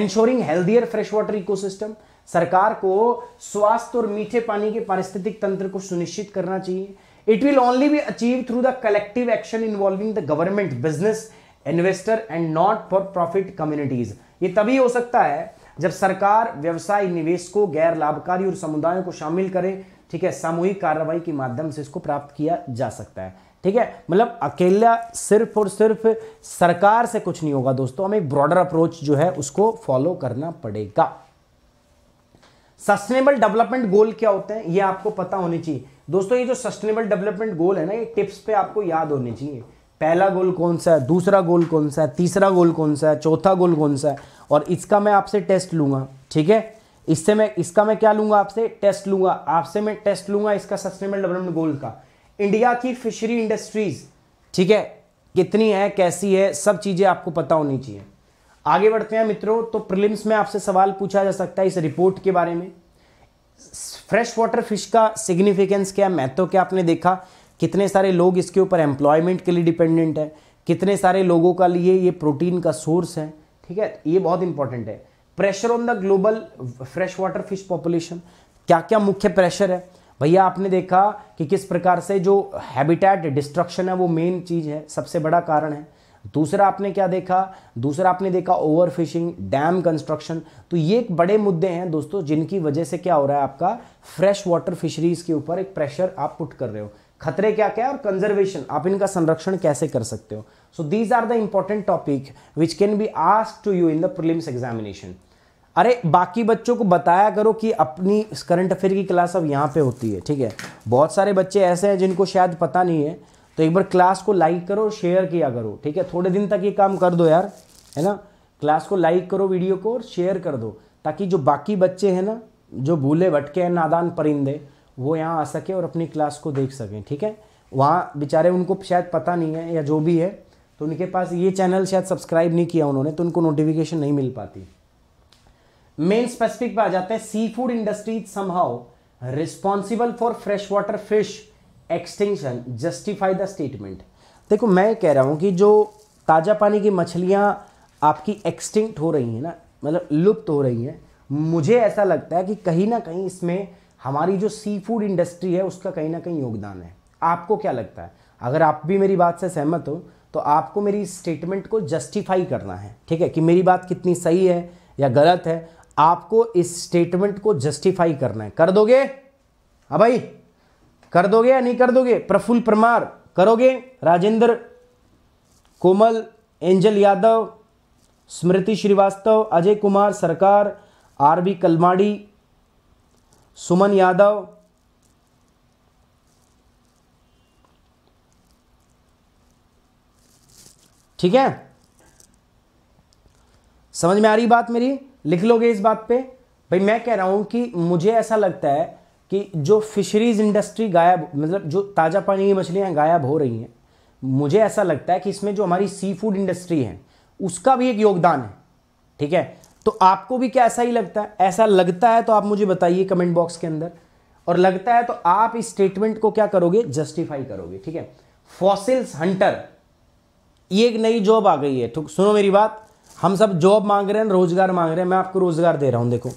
ensuring healthier fresh water ecosystem सरकार को स्वास्थ्य और मीठे पानी के पारिस्थितिक तंत्र को सुनिश्चित करना चाहिए it will only be achieve through the collective action involving the government business investor and not for profit communities ये तभी हो सकता है जब सरकार व्यवसाय निवेश को गैर लाभकारी और समुदायों को शामिल करे ठीक है सामूहिक कार्रवाई के माध्यम से इसको प्राप्त किया जा सकता है ठीक है मतलब अकेला सिर्फ और सिर्फ सरकार से कुछ नहीं होगा दोस्तों हमें एक ब्रॉडर अप्रोच जो है उसको फॉलो करना पड़ेगा सस्टेनेबल डेवलपमेंट गोल क्या होते हैं ये आपको पता होनी चाहिए दोस्तों ये जो सस्टेनेबल डेवलपमेंट गोल है ना ये टिप्स पे आपको याद होने चाहिए पहला गोल कौन सा है दूसरा गोल कौन सा है तीसरा गोल कौन सा है चौथा गोल कौन सा है और इसका मैं आपसे टेस्ट लूंगा ठीक है इससे मैं इसका मैं क्या लूंगा आपसे टेस्ट लूंगा आपसे मैं टेस्ट लूंगा इसका सस्टेनेबल डेवलपमेंट गोल का इंडिया की फिशरी इंडस्ट्रीज ठीक है कितनी है कैसी है सब चीज़ें आपको पता होनी चाहिए आगे बढ़ते हैं मित्रों तो प्रिलिम्स में आपसे सवाल पूछा जा सकता है इस रिपोर्ट के बारे में फ्रेश वाटर फिश का सिग्निफिकेंस क्या है महत्व तो क्या आपने देखा कितने सारे लोग इसके ऊपर एम्प्लॉयमेंट के लिए डिपेंडेंट है कितने सारे लोगों का लिए ये प्रोटीन का सोर्स है ठीक है ये बहुत इंपॉर्टेंट है pressure on the global fresh water fish population क्या क्या मुख्य प्रेशर है भैया आपने देखा कि किस प्रकार से जो हैबिटेट डिस्ट्रक्शन है वो मेन चीज़ है सबसे बड़ा कारण है दूसरा आपने क्या देखा दूसरा आपने देखा ओवर फिशिंग डैम कंस्ट्रक्शन तो ये एक बड़े मुद्दे हैं दोस्तों जिनकी वजह से क्या हो रहा है आपका फ्रेश वाटर फिशरीज के ऊपर एक प्रेशर आप पुट कर रहे हो खतरे क्या क्या है और कंजर्वेशन आप इनका संरक्षण कैसे कर सकते हो so these are the important topic which can be ask to you in the prelims examination अरे बाकी बच्चों को बताया करो कि अपनी करंट अफेयर की क्लास अब यहाँ पे होती है ठीक है बहुत सारे बच्चे ऐसे हैं जिनको शायद पता नहीं है तो एक बार क्लास को लाइक करो शेयर किया करो ठीक है थोड़े दिन तक ये काम कर दो यार है ना क्लास को लाइक करो वीडियो को और शेयर कर दो ताकि जो बाकी बच्चे हैं ना जो भूले भटके हैं नादान परिंदे वो यहाँ आ सके और अपनी क्लास को देख सकें ठीक है वहाँ बेचारे उनको शायद पता नहीं है या जो भी है तो उनके पास ये चैनल शायद सब्सक्राइब नहीं किया उन्होंने तो उनको नोटिफिकेशन नहीं मिल पाती मेन स्पेसिफिक पे आ जाते है sea food industries somehow responsible for fresh water fish extinction justify the statement देखो मैं कह रहा हूँ कि जो ताज़ा पानी की मछलियाँ आपकी एक्सटिंक्ट हो रही हैं ना मतलब लुप्त हो रही हैं मुझे ऐसा लगता है कि कहीं ना कहीं इसमें हमारी जो सी फूड इंडस्ट्री है उसका कहीं ना कहीं योगदान है आपको क्या लगता है अगर आप भी मेरी बात से सहमत हो तो आपको मेरी स्टेटमेंट को जस्टिफाई करना है ठीक है कि मेरी बात कितनी सही है या गलत है आपको इस स्टेटमेंट को जस्टिफाई करना है कर दोगे हाँ भाई कर दोगे या नहीं कर दोगे प्रफुल्ल परमार करोगे Rajendra Komal Angel Yadav Smriti Srivastava Ajay Kumar Sarkar R B Kalmadi Suman Yadav ठीक है समझ में आ रही बात मेरी लिख लोगे इस बात पे भाई मैं कह रहा हूं कि मुझे ऐसा लगता है कि जो फिशरीज़ इंडस्ट्री गायब मतलब जो ताज़ा पानी की मछलियाँ गायब हो रही हैं मुझे ऐसा लगता है कि इसमें जो हमारी सी फूड इंडस्ट्री है उसका भी एक योगदान है ठीक है तो आपको भी क्या ऐसा ही लगता है ऐसा लगता है तो आप मुझे बताइए कमेंट बॉक्स के अंदर और लगता है तो आप इस स्टेटमेंट को क्या करोगे जस्टिफाई करोगे ठीक है फॉसिल्स हंटर ये एक नई जॉब आ गई है ठीक तो सुनो मेरी बात हम सब जॉब मांग रहे हैं रोज़गार मांग रहे हैं मैं आपको रोज़गार दे रहा हूं देखो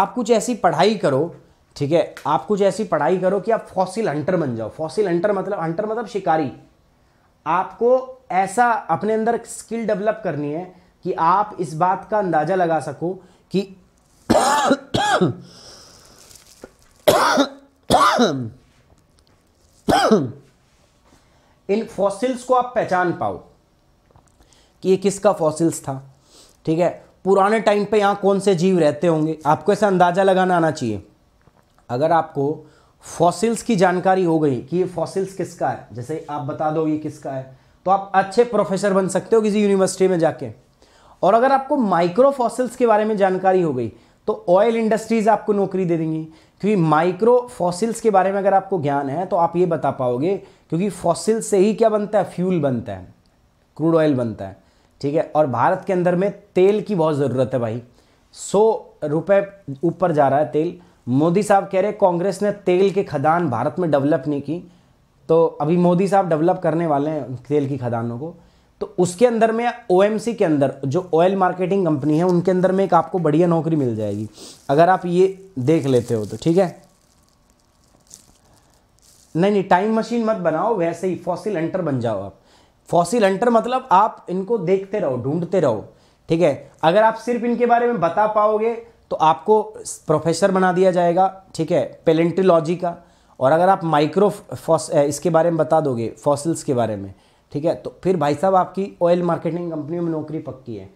आप कुछ ऐसी पढ़ाई करो ठीक है आप कुछ ऐसी पढ़ाई करो कि आप फॉसिल हंटर बन जाओ फॉसिल हंटर मतलब हंटर मतलब शिकारी आपको ऐसा अपने अंदर स्किल डेवलप करनी है कि आप इस बात का अंदाज़ा लगा सको कि इन फॉसिल्स को आप पहचान पाओ कि ये किसका फॉसिल्स था ठीक है पुराने टाइम पे यहां कौन से जीव रहते होंगे आपको ऐसा अंदाज़ा लगाना आना चाहिए अगर आपको फॉसिल्स की जानकारी हो गई कि ये फॉसिल्स किसका है जैसे आप बता दो ये किसका है तो आप अच्छे प्रोफेसर बन सकते हो किसी यूनिवर्सिटी में जाके और अगर आपको माइक्रो फॉसिल्स के बारे में जानकारी हो गई तो ऑयल इंडस्ट्रीज आपको नौकरी दे देंगी क्योंकि माइक्रो फॉसिल्स के बारे में अगर आपको ज्ञान है तो आप ये बता पाओगे क्योंकि फॉसिल्स से ही क्या बनता है फ्यूल बनता है क्रूड ऑयल बनता है ठीक है और भारत के अंदर में तेल की बहुत ज़रूरत है भाई सौ रुपये ऊपर जा रहा है तेल मोदी साहब कह रहे कांग्रेस ने तेल के खदान भारत में डेवलप नहीं की तो अभी मोदी साहब डेवलप करने वाले हैं तेल की खदानों को तो उसके अंदर में ओ के अंदर जो ऑयल मार्केटिंग कंपनी है उनके अंदर में एक आपको बढ़िया नौकरी मिल जाएगी अगर आप ये देख लेते हो तो ठीक है नहीं नहीं टाइम मशीन मत बनाओ वैसे ही फॉसिल एंटर बन जाओ आप फॉसिल एंटर मतलब आप इनको देखते रहो ढूंढते रहो ठीक है अगर आप सिर्फ इनके बारे में बता पाओगे तो आपको प्रोफेसर बना दिया जाएगा ठीक है पेलेंट्रीलॉजी का और अगर आप माइक्रो इसके बारे में बता दोगे फॉसिल्स के बारे में ठीक है तो फिर भाई साहब आपकी ऑयल मार्केटिंग कंपनी में नौकरी पक्की है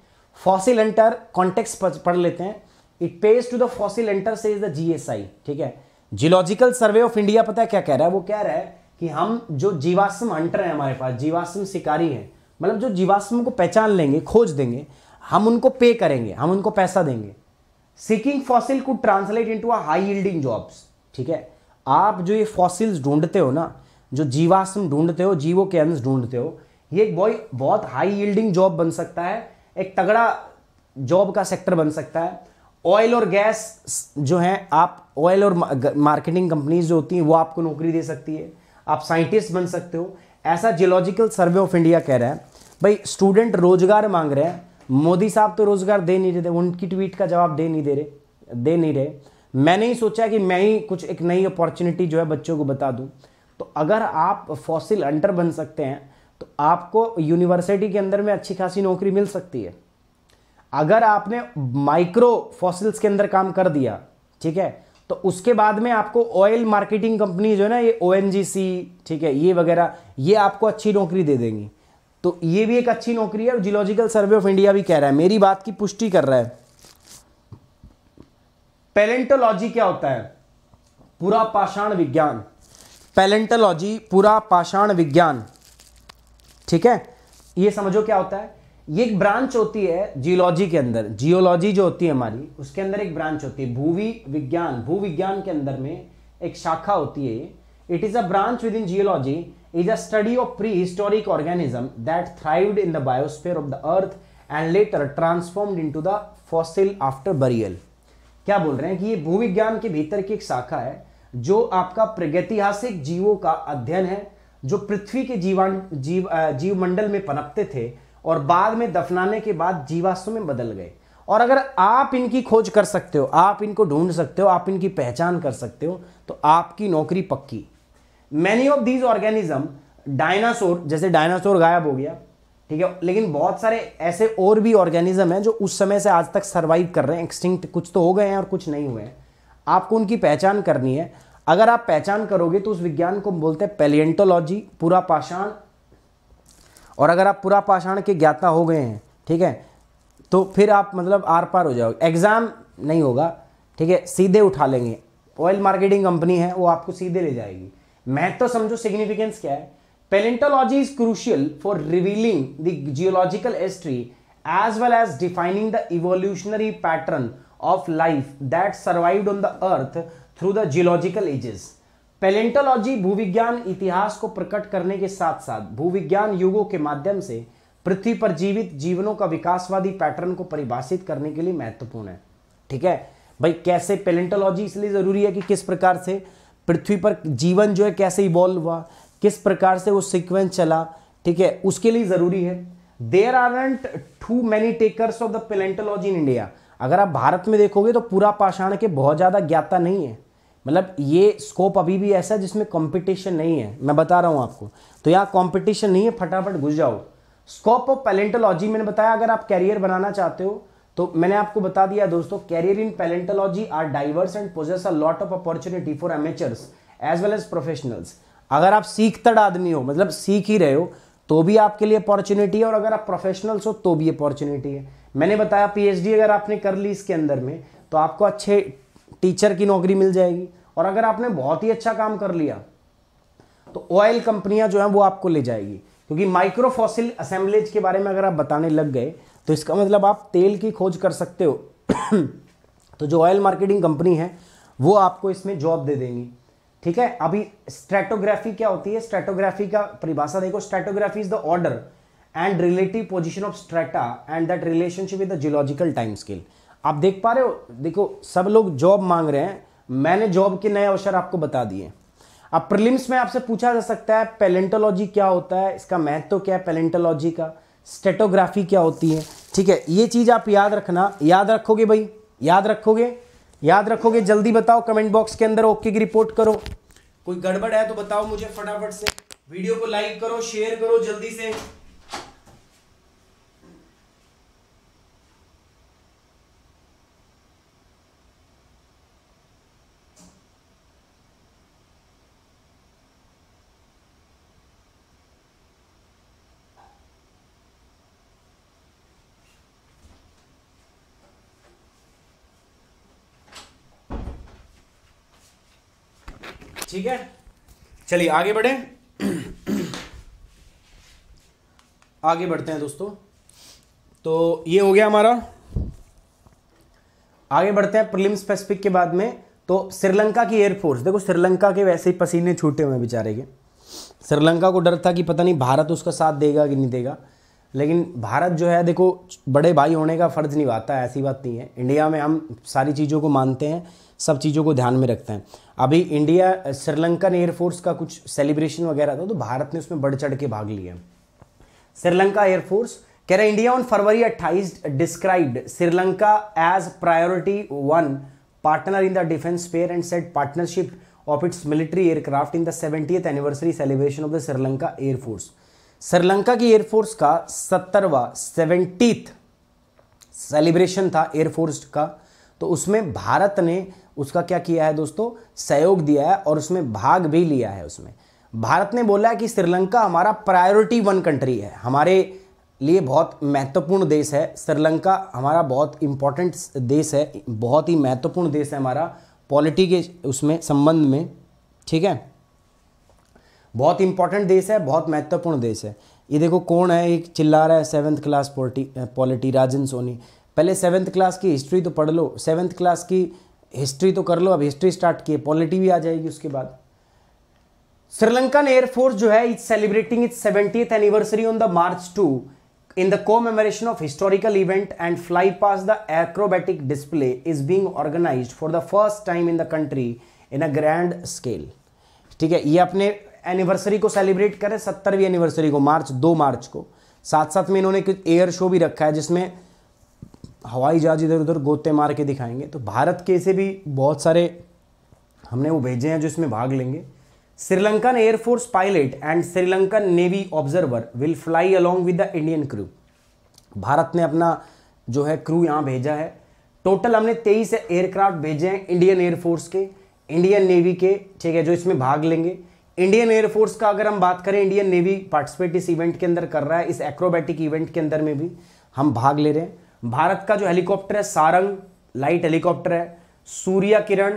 फॉसिल एंटर कॉन्टेक्स पढ़ लेते हैं it pays to the fossil enter से इज द जीएसआई ठीक है जियोलॉजिकल सर्वे ऑफ इंडिया पता है क्या कह रहा है वो कह रहा है कि हम जो जीवाश्म हंटर हैं हमारे पास जीवाश्म शिकारी हैं मतलब जो जीवाश्म को पहचान लेंगे खोज देंगे हम उनको पे करेंगे हम उनको पैसा देंगे seeking fossil could translate into a high yielding jobs ठीक है आप जो ये फॉसिल्स ढूंढते हो ना जो जीवाश्म ढूंढते हो जीवो के अंश ढूंढते हो ये एक बॉय बहुत हाई यील्डिंग जॉब बन सकता है एक तगड़ा जॉब का सेक्टर बन सकता है ऑयल और गैस जो है आप ऑयल और मार्केटिंग कंपनीज जो होती हैं वो आपको नौकरी दे सकती है आप साइंटिस्ट बन सकते हो ऐसा जियोलॉजिकल सर्वे ऑफ इंडिया कह रहा है भाई स्टूडेंट रोजगार मांग रहे हैं मोदी साहब तो रोज़गार दे नहीं रहे उनकी ट्वीट का जवाब दे नहीं दे रहे दे नहीं रहे मैंने ही सोचा कि मैं ही कुछ एक नई अपॉर्चुनिटी जो है बच्चों को बता दूं तो अगर आप फॉसिल अंटर बन सकते हैं तो आपको यूनिवर्सिटी के अंदर में अच्छी खासी नौकरी मिल सकती है अगर आपने माइक्रो फॉसिल्स के अंदर काम कर दिया ठीक है तो उसके बाद में आपको ऑयल मार्केटिंग कंपनी जो है ना ये ओ ठीक है ये वगैरह ये आपको अच्छी नौकरी दे देंगी तो ये भी एक अच्छी नौकरी है और जियोलॉजिकल सर्वे ऑफ इंडिया भी कह रहा है मेरी बात की पुष्टि कर रहा है पैलेंटोलॉजी क्या होता है पूरा पाषाण विज्ञान पैलेंटोलॉजी पूरा पाषाण विज्ञान ठीक है ये समझो क्या होता है ये एक ब्रांच होती है जियोलॉजी के अंदर जियोलॉजी जो होती है हमारी उसके अंदर एक ब्रांच होती है भूवि विज्ञान भू विज्ञान के अंदर में एक शाखा होती है it is a branch within geology is a study of prehistoric organism that thrived in the biosphere of the earth and later transformed into the fossil after burial क्या बोल रहे हैं कि ये भूविज्ञान के भीतर की एक शाखा है जो आपका प्रगतिहासिक जीवों का अध्ययन है जो पृथ्वी के जीवन जीव मंडल में पनपते थे और बाद में दफनाने के बाद जीवाश्म में बदल गए और अगर आप इनकी खोज कर सकते हो आप इनको ढूंढ सकते हो आप इनकी पहचान कर सकते हो तो आपकी नौकरी पक्की many of these organism dinosaur जैसे डायनासोर गायब हो गया ठीक है लेकिन बहुत सारे ऐसे और भी ऑर्गेनिज्म हैं जो उस समय से आज तक सर्वाइव कर रहे हैं एक्सटिंक्ट कुछ तो हो गए हैं और कुछ नहीं हुए हैं आपको उनकी पहचान करनी है अगर आप पहचान करोगे तो उस विज्ञान को बोलते हैं पेलियंटोलॉजी पूरा पाषाण और अगर आप पूरा पाषाण के ज्ञाता हो गए हैं ठीक है तो फिर आप मतलब आर पार हो जाओगे एग्ज़ाम नहीं होगा ठीक है सीधे उठा लेंगे ऑयल मार्केटिंग कंपनी है वो आपको सीधे ले जाएगी महत्व तो समझो सिग्निफिकेंस क्या है palaeontology is crucial for revealing the geological history as well as defining the evolutionary pattern of life that survived on the earth through the geological ages palaeontology भूविज्ञान इतिहास को प्रकट करने के साथ साथ भूविज्ञान युगों के माध्यम से पृथ्वी पर जीवित जीवनों का विकासवादी पैटर्न को परिभाषित करने के लिए महत्वपूर्ण है ठीक है भाई कैसे पेलेंटोलॉजी इसलिए जरूरी है कि किस प्रकार से पृथ्वी पर जीवन जो है कैसे इवॉल्व हुआ किस प्रकार से वो सिक्वेंस चला ठीक है उसके लिए ज़रूरी है there aren't too many takers of the palaeontology in India अगर आप भारत में देखोगे तो पूरा पाषाण के बहुत ज़्यादा ज्ञाता नहीं है मतलब ये स्कोप अभी भी ऐसा है जिसमें कंपटीशन नहीं है मैं बता रहा हूँ आपको तो यहाँ कंपटीशन नहीं है फटाफट घुस जाओ स्कोप ऑफ पेलेंटोलॉजी मैंने बताया अगर आप कैरियर बनाना चाहते हो तो मैंने आपको बता दिया दोस्तों career in palaeontology are diverse and poses a lot of opportunity for amateurs as well as professionals अगर आप सीखतड़ आदमी हो मतलब सीख ही रहे हो तो भी आपके लिए अपॉर्चुनिटी है और अगर आप प्रोफेशनल्स हो तो भी अपॉर्चुनिटी है मैंने बताया पीएचडी अगर आपने कर ली इसके अंदर में तो आपको अच्छे टीचर की नौकरी मिल जाएगी और अगर आपने बहुत ही अच्छा काम कर लिया तो ऑयल कंपनियां जो हैं वो आपको ले जाएगी क्योंकि माइक्रोफॉसिल असेंबलेज के बारे में अगर आप बताने लग गए तो इसका मतलब आप तेल की खोज कर सकते हो तो जो ऑयल मार्केटिंग कंपनी है वो आपको इसमें जॉब दे देंगी ठीक है अभी स्ट्रेटोग्राफी क्या होती है स्ट्रेटोग्राफी का परिभाषा देखो stratigraphy is the order and relative position of strata and that relationship with the geological time scale आप देख पा रहे हो देखो सब लोग जॉब मांग रहे हैं मैंने जॉब के नए अवसर आपको बता दिए अब प्रिलिम्स में आपसे पूछा जा सकता है पेलेंटोलॉजी क्या होता है इसका महत्व तो क्या है पेलेंटोलॉजी का स्टेटोग्राफी क्या होती है ठीक है ये चीज़ आप याद रखना याद रखोगे भाई याद रखोगे याद रखोगे जल्दी बताओ कमेंट बॉक्स के अंदर ओके की रिपोर्ट करो कोई गड़बड़ है तो बताओ मुझे फटाफट से वीडियो को लाइक करो शेयर करो जल्दी से ठीक है चलिए आगे बढ़े आगे बढ़ते हैं दोस्तों तो ये हो गया हमारा आगे बढ़ते हैं प्रिलिम स्पेसिफिक के बाद में तो श्रीलंका की एयरफोर्स देखो श्रीलंका के वैसे ही पसीने छूटे हुए बेचारे के श्रीलंका को डर था कि पता नहीं भारत उसका साथ देगा कि नहीं देगा लेकिन भारत जो है देखो बड़े भाई होने का फ़र्ज़ निभाता है ऐसी बात नहीं है इंडिया में हम सारी चीज़ों को मानते हैं सब चीज़ों को ध्यान में रखते हैं अभी इंडिया श्रीलंकन एयरफोर्स का कुछ सेलिब्रेशन वगैरह था तो भारत ने उसमें बढ़ चढ़ के भाग लिया श्रीलंका एयरफोर्स कह हैं इंडिया ऑन फरवरी अट्ठाईस described Sri Lanka as priority one partner in the defence fair and set partnership of its military aircraft in the seventy anniversary celebration of the Sri Lanka air force Sri Lanka की एयरफोर्स का सत्तरवा सेवेंटीथ सेलिब्रेशन था air force का तो उसमें भारत ने उसका क्या किया है दोस्तों सहयोग दिया है और उसमें भाग भी लिया है उसमें भारत ने बोला है कि श्रीलंका हमारा प्रायोरिटी वन कंट्री है हमारे लिए बहुत महत्वपूर्ण देश है श्रीलंका हमारा बहुत इंपॉर्टेंट देश है बहुत ही महत्वपूर्ण देश है हमारा पॉलिटी के उसमें संबंध में ठीक है बहुत इंपॉर्टेंट देश है बहुत महत्वपूर्ण देश है ये देखो कौन है एक चिल्ला रहा है seventh class polity polity Rajan Soni पहले सेवन्थ क्लास की हिस्ट्री तो पढ़ लो सेवन्थ क्लास की हिस्ट्री तो कर लो अब हिस्ट्री स्टार्ट किए पॉलिटी भी आ जाएगी उसके बाद श्रीलंकन एयरफोर्स जो है its celebrating its seventy anniversary on the March two the commemoration of historical event and fly pass the acrobatic display is being organise for the first time in the country in a grand scale ठीक है ये अपने anniversary को celebrate करें सत्तरवीं anniversary को मार्च दो मार्च को साथ साथ में इन्होंने कुछ एयर शो भी रखा है जिसमें हवाई जहाज इधर उधर गोते मार के दिखाएंगे तो भारत के से भी बहुत सारे हमने वो भेजे हैं जो इसमें भाग लेंगे Sri Lankan air force pilot and Sri Lankan navy observer will fly along with the Indian crew Bharat ने अपना जो है क्रू यहाँ भेजा है टोटल हमने तेईस एयरक्राफ्ट भेजे हैं इंडियन एयरफोर्स के इंडियन नेवी के ठीक है जो इसमें भाग लेंगे इंडियन एयरफोर्स का अगर हम बात करें इंडियन नेवी पार्टिसिपेट इस इवेंट के अंदर कर रहा है इस एक्रोबैटिक इवेंट के अंदर में भी हम भाग ले रहे हैं भारत का जो हेलीकॉप्टर है सारंग लाइट हेलीकॉप्टर है सूर्य किरण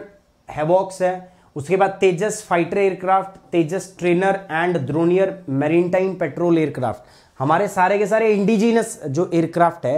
हैवॉक्स है उसके बाद Tejas fighter aircraft Tejas trainer and Dornier maritime patrol aircraft हमारे सारे के सारे इंडिजिनस जो एयरक्राफ्ट है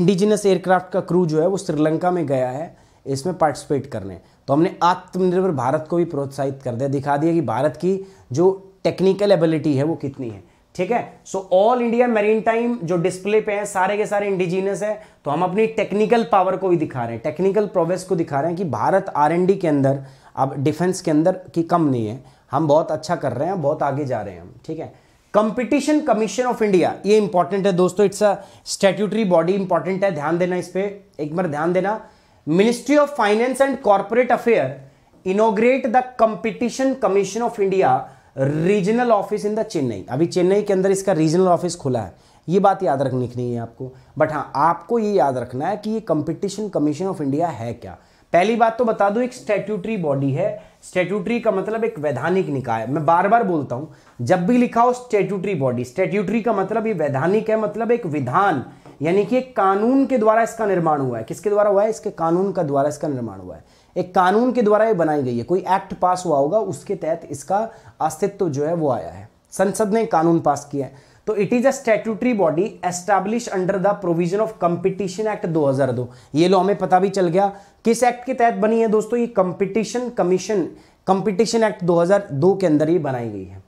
इंडिजिनस एयरक्राफ्ट का क्रू जो है वो श्रीलंका में गया है इसमें पार्टिसिपेट करने तो हमने आत्मनिर्भर भारत को भी प्रोत्साहित कर दिया दिखा दिया कि भारत की जो टेक्निकल एबिलिटी है वो कितनी है ठीक है so all India maritime जो डिस्प्ले पे है सारे के सारे इंडिजीनियस है तो हम अपनी टेक्निकल पावर को भी दिखा रहे हैं टेक्निकल प्रोग्रेस को दिखा रहे हैं कि भारत आर के अंदर अब डिफेंस के अंदर की कम नहीं है हम बहुत अच्छा कर रहे हैं बहुत आगे जा रहे हैं हम ठीक है कंपटीशन कमीशन ऑफ इंडिया ये इंपॉर्टेंट है दोस्तों it's a statutory body important है ध्यान देना इस पर एक बार ध्यान देना ministry of finance and corporate affair inaugurate the competition commission of India regional office in the Chennai अभी चेन्नई के अंदर इसका रीजनल ऑफिस खुला है ये बात याद रखनी नहीं है आपको बट हाँ आपको ये याद रखना है कि ये कंपटीशन कमीशन ऑफ इंडिया है क्या पहली बात तो बता दूं एक स्टेट्यूटरी बॉडी है स्टेट्यूटरी का मतलब एक वैधानिक निकाय मैं बार बार बोलता हूं जब भी लिखा हो स्टेट्यूटरी बॉडी स्टेट्यूटरी का मतलब ये वैधानिक है मतलब एक विधान यानी कि एक कानून के द्वारा इसका निर्माण हुआ है किसके द्वारा हुआ है इसके कानून का द्वारा इसका निर्माण हुआ है एक कानून के द्वारा ये बनाई गई है कोई एक्ट पास हुआ होगा उसके तहत इसका अस्तित्व जो है वो आया है संसद ने कानून पास किया है तो it is a statutory body establish under the provision of competition act 2002 ये लो हमें पता भी चल गया किस एक्ट के तहत बनी है दोस्तों ये कंपटीशन कमीशन कंपटीशन एक्ट 2002 के अंदर ही बनाई गई है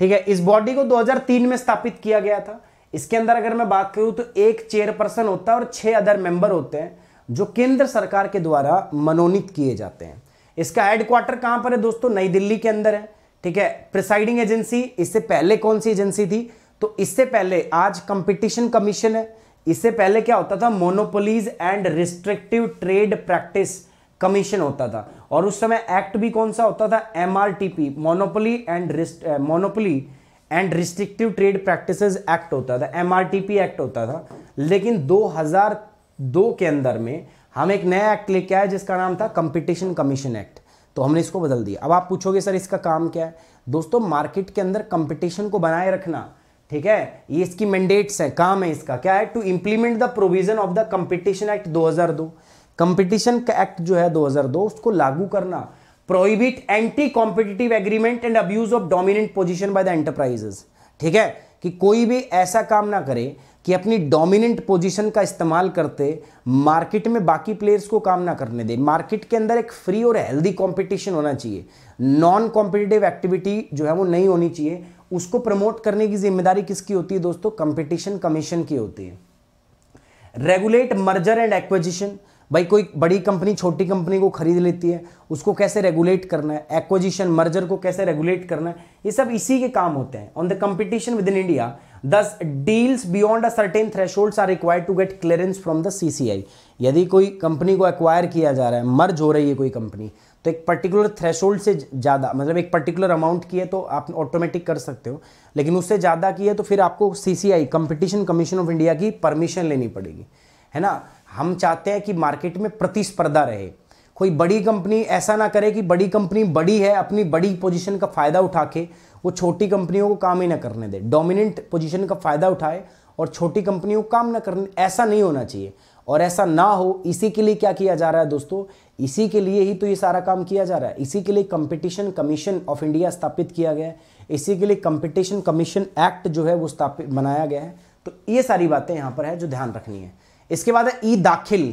ठीक है इस बॉडी को 2003 में स्थापित किया गया था इसके अंदर अगर मैं बात करूँ तो एक चेयरपर्सन होता है और छः अदर मेंबर होते हैं जो केंद्र सरकार के द्वारा मनोनीत किए जाते हैं इसका हेडक्वार्टर कहाँ पर है दोस्तों नई दिल्ली के अंदर है ठीक है प्रिसाइडिंग एजेंसी इससे पहले कौन सी एजेंसी थी तो इससे पहले आज कंपटीशन कमीशन है इससे पहले क्या होता था monopolies and restrictive trade practice commission होता था और उस समय एक्ट भी कौन सा होता था MRTP T P monopoly and rest monopoly and restrictive trade practices act होता था एम एक्ट होता था लेकिन 2002 के अंदर में हम एक नया एक्ट लेके आए जिसका नाम था कंपटीशन कमीशन एक्ट तो हमने इसको बदल दिया अब आप पूछोगे सर इसका काम क्या है दोस्तों मार्केट के अंदर कंपटीशन को बनाए रखना ठीक है ये इसकी मैंडेट्स है काम है इसका क्या है to implement the provision of the competition act 2002 competition का एक्ट जो है 2002 उसको लागू करना prohibit anti competitive agreement and abuse of dominant position by the enterprises ठीक है कि कोई भी ऐसा काम ना करे कि अपनी डोमिनेंट पोजीशन का इस्तेमाल करते मार्केट में बाकी प्लेयर्स को काम ना करने दे मार्केट के अंदर एक फ्री और हेल्दी कंपटीशन होना चाहिए नॉन कॉम्पिटिटिव एक्टिविटी जो है वो नहीं होनी चाहिए उसको प्रमोट करने की जिम्मेदारी किसकी होती है दोस्तों कंपटीशन कमीशन की होती है रेगुलेट मर्जर एंड एक्विजिशन भाई कोई बड़ी कंपनी छोटी कंपनी को खरीद लेती है उसको कैसे रेगुलेट करना है एक्विजिशन मर्जर को कैसे रेगुलेट करना है ये सब इसी के काम होते हैं on the competition within India दस deals beyond a certain thresholds are required to get clearance from the CCI यदि कोई कंपनी को एक्वायर किया जा रहा है मर्ज हो रही है कोई कंपनी तो एक पर्टिकुलर थ्रेशोल्ड से ज़्यादा मतलब एक पर्टिकुलर अमाउंट की है तो आप ऑटोमेटिक कर सकते हो लेकिन उससे ज़्यादा की है तो फिर आपको CCI competition commission of India की परमिशन लेनी पड़ेगी है ना हम चाहते हैं कि मार्केट में प्रतिस्पर्धा रहे कोई बड़ी कंपनी ऐसा ना करे कि बड़ी कंपनी बड़ी है अपनी बड़ी पोजीशन का फ़ायदा उठा के वो छोटी कंपनियों को काम ही ना करने दे डोमिनेंट पोजीशन का फ़ायदा उठाए और छोटी कंपनियों को काम ना करने ऐसा नहीं होना चाहिए और ऐसा ना हो इसी के लिए क्या किया जा रहा है दोस्तों इसी के लिए ही तो ये सारा काम किया जा रहा है इसी के लिए कंपटीशन कमीशन ऑफ इंडिया स्थापित किया गया है इसी के लिए कंपटीशन कमीशन एक्ट जो है वो स्थापित बनाया गया है तो ये सारी बातें यहाँ पर है जो ध्यान रखनी है इसके बाद है ई दाखिल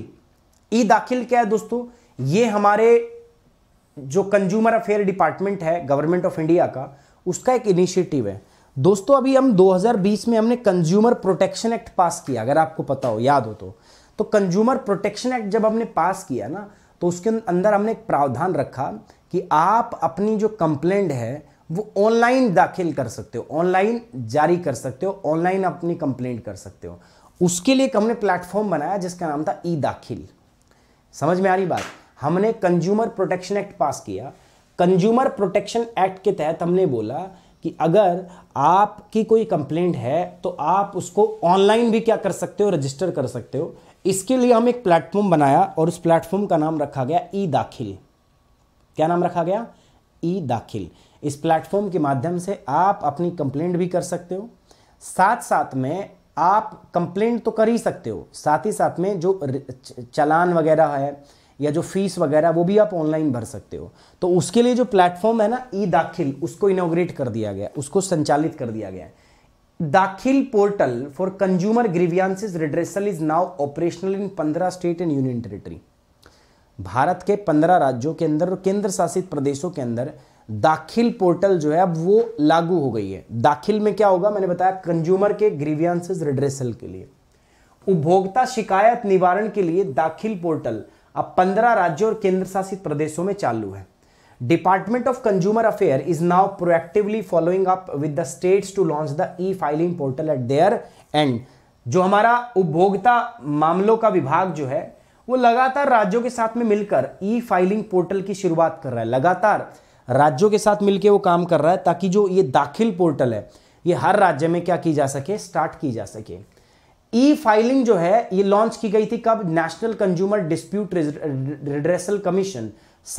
ई दाखिल क्या है दोस्तों ये हमारे जो कंज्यूमर अफेयर डिपार्टमेंट है गवर्नमेंट ऑफ इंडिया का उसका एक इनिशिएटिव है दोस्तों अभी हम 2020 में हमने कंज्यूमर प्रोटेक्शन एक्ट पास किया अगर आपको पता हो याद हो तो तो कंज्यूमर प्रोटेक्शन एक्ट जब हमने पास किया ना तो उसके अंदर हमने एक प्रावधान रखा कि आप अपनी जो कंप्लेंट है वो ऑनलाइन दाखिल कर सकते हो ऑनलाइन जारी कर सकते हो ऑनलाइन अपनी कंप्लेंट कर सकते हो उसके लिए हमने प्लेटफॉर्म बनाया जिसका नाम था ई दाखिल समझ में आ रही बात हमने कंज्यूमर प्रोटेक्शन एक्ट पास किया कंज्यूमर प्रोटेक्शन एक्ट के तहत हमने बोला कि अगर आपकी कोई कंप्लेंट है तो आप उसको ऑनलाइन भी क्या कर सकते हो रजिस्टर कर सकते हो इसके लिए हम एक प्लेटफॉर्म बनाया और उस प्लेटफॉर्म का नाम रखा गया ई दाखिल क्या नाम रखा गया ई दाखिल इस प्लेटफॉर्म के माध्यम से आप अपनी कंप्लेंट भी कर सकते हो साथ साथ में आप कंप्लेंट तो कर ही सकते हो साथ ही साथ में जो चलान वगैरह है या जो फीस वगैरह वो भी आप ऑनलाइन भर सकते हो तो उसके लिए जो प्लेटफॉर्म है ना ई दाखिल उसको इनोग्रेट कर दिया गया उसको संचालित कर दिया गया दाखिल portal for consumer grievances redressal is now operational in पंद्रह state and union territory Bharat के पंद्रह राज्यों के अंदर और केंद्र शासित प्रदेशों के अंदर दाखिल पोर्टल जो है अब वो लागू हो गई है दाखिल में क्या होगा मैंने बताया कंज्यूमर के ग्रीवियंस रिड्रेसल के लिए उपभोक्ता शिकायत निवारण के लिए दाखिल पोर्टल अब पंद्रह राज्यों और केंद्र शासित प्रदेशों में चालू है department of consumer affair is now proactively following up with the states to launch the e filing portal at their end जो हमारा उपभोक्ता मामलों का विभाग जो है वो लगातार राज्यों के साथ में मिलकर ई फाइलिंग पोर्टल की शुरुआत कर रहा है लगातार राज्यों के साथ मिलकर वो काम कर रहा है ताकि जो ये दाखिल पोर्टल है ये हर राज्य में क्या की जा सके स्टार्ट की जा सके ई फाइलिंग जो है ये लॉन्च की गई थी कब national consumer dispute redressal commission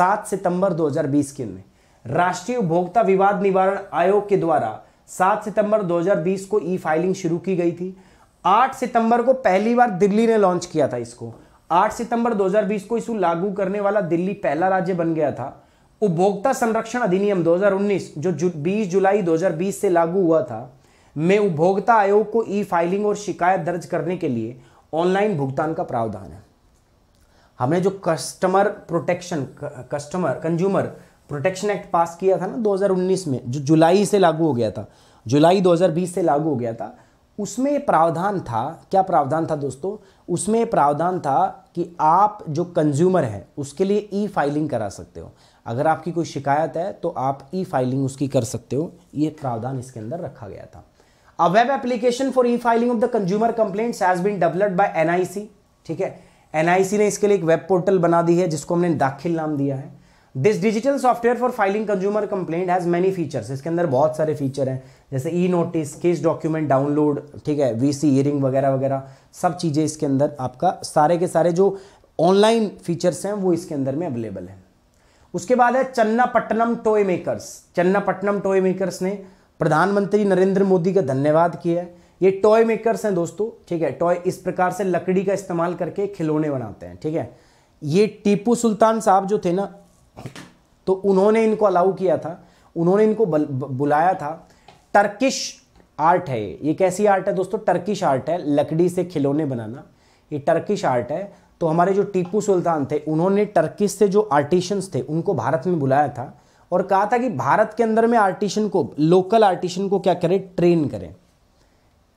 7 सितंबर 2020 के में राष्ट्रीय उपभोक्ता विवाद निवारण आयोग के द्वारा 7 सितंबर 2020 को ई फाइलिंग शुरू की गई थी 8 सितंबर को पहली बार दिल्ली ने लॉन्च किया था इसको 8 सितंबर 2020 को इसको लागू करने वाला दिल्ली पहला राज्य बन गया था उपभोक्ता संरक्षण अधिनियम 2019 जो 20 जुलाई 2020 से लागू हुआ था में उपभोक्ता आयोग को ई फाइलिंग और शिकायत दर्ज करने के लिए ऑनलाइन भुगतान का प्रावधान है हमने जो customer protection customer consumer protection act pass किया था ना 2019 में जो जुलाई से लागू हो गया था जुलाई 2020 से लागू हो गया था उसमें प्रावधान था क्या प्रावधान था दोस्तों उसमें प्रावधान था कि आप जो कंज्यूमर हैं उसके लिए ई फाइलिंग करा सकते हो अगर आपकी कोई शिकायत है तो आप ई फाइलिंग उसकी कर सकते हो ये प्रावधान इसके अंदर रखा गया था a web application for e filing of the consumer complaints has been developed by NIC ठीक है एनआईसी ने इसके लिए एक वेब पोर्टल बना दी है जिसको हमने दाखिल नाम दिया है this digital software for filing consumer complaint has many features इसके अंदर बहुत सारे फीचर हैं जैसे e notice case document download ठीक है वी सी हियरिंग वगैरह वगैरह सब चीज़ें इसके अंदर आपका सारे के सारे जो ऑनलाइन फीचर्स हैं वो इसके अंदर में अवेलेबल है उसके बाद है Channapattanam toy makers Channapattanam toy makers ने प्रधानमंत्री नरेंद्र मोदी का धन्यवाद किया है ये टॉय मेकर्स हैं दोस्तों ठीक है टॉय इस प्रकार से लकड़ी का इस्तेमाल करके खिलौने बनाते हैं ठीक है ये टीपू सुल्तान साहब जो थे ना तो उन्होंने इनको अलाउ किया था उन्होंने इनको बुलाया था टर्किश आर्ट है ये कैसी आर्ट है दोस्तों टर्किश आर्ट है लकड़ी से खिलौने बनाना ये टर्किश आर्ट है तो हमारे जो टीपू सुल्तान थे उन्होंने टर्किश से जो आर्टिशंस थे उनको भारत में बुलाया था और कहा था कि भारत के अंदर में आर्टिशन को लोकल आर्टिशन को क्या करें ट्रेन करें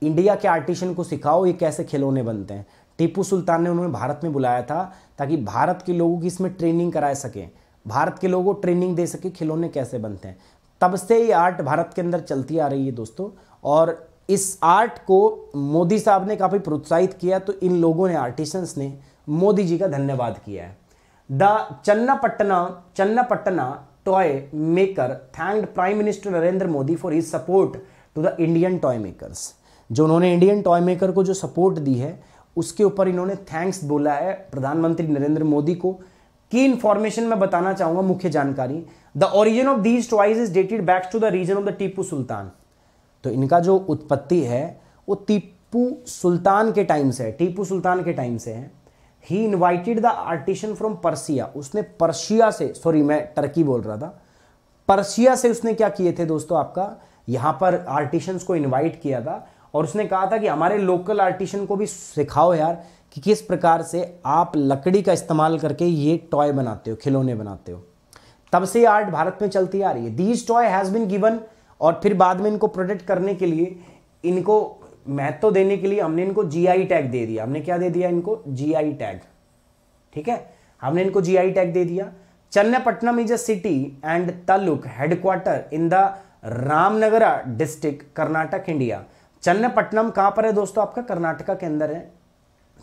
इंडिया के आर्टिशन को सिखाओ ये कैसे खिलौने बनते हैं टीपू सुल्तान ने उन्होंने भारत में बुलाया था ताकि भारत के लोगों की इसमें ट्रेनिंग करा सकें भारत के लोगों को ट्रेनिंग दे सके खिलौने कैसे बनते हैं तब से ये आर्ट भारत के अंदर चलती आ रही है दोस्तों और इस आर्ट को मोदी साहब ने काफ़ी प्रोत्साहित किया तो इन लोगों ने आर्टिशंस ने मोदी जी का धन्यवाद किया है the Channapatna Channapatna toy maker thanked prime minister Narendra Modi for his support to the Indian toy makers जो उन्होंने इंडियन टॉय मेकर को जो सपोर्ट दी है उसके ऊपर इन्होंने थैंक्स बोला है प्रधानमंत्री नरेंद्र मोदी को की इन्फॉर्मेशन मैं बताना चाहूँगा मुख्य जानकारी the origin of these toys is dated back to the region of the Tipu Sultan तो इनका जो उत्पत्ति है वो टीपू सुल्तान के टाइम से है टीपू सुल्तान के टाइम से है ही invited the artisan from Persia उसने परसिया से सॉरी मैं टर्की बोल रहा था परसिया से उसने क्या किए थे दोस्तों आपका यहाँ पर आर्टिशंस को इन्वाइट किया था और उसने कहा था कि हमारे लोकल आर्टिशन को भी सिखाओ यार कि किस प्रकार से आप लकड़ी का इस्तेमाल करके ये टॉय बनाते हो खिलौने बनाते हो तब से ये आर्ट भारत में चलती आ रही है these toy has been given और फिर बाद में इनको प्रोटेक्ट करने के लिए इनको महत्व तो देने के लिए हमने इनको जीआई टैग दे दिया हमने क्या दे दिया इनको जीआई टैग ठीक है हमने इनको जीआई टैग दे दिया Channapattanam is a city and taluk headquarter in the Ramanagara district Karnataka India Channapattanam कहां पर है दोस्तों आपका कर्नाटका के अंदर है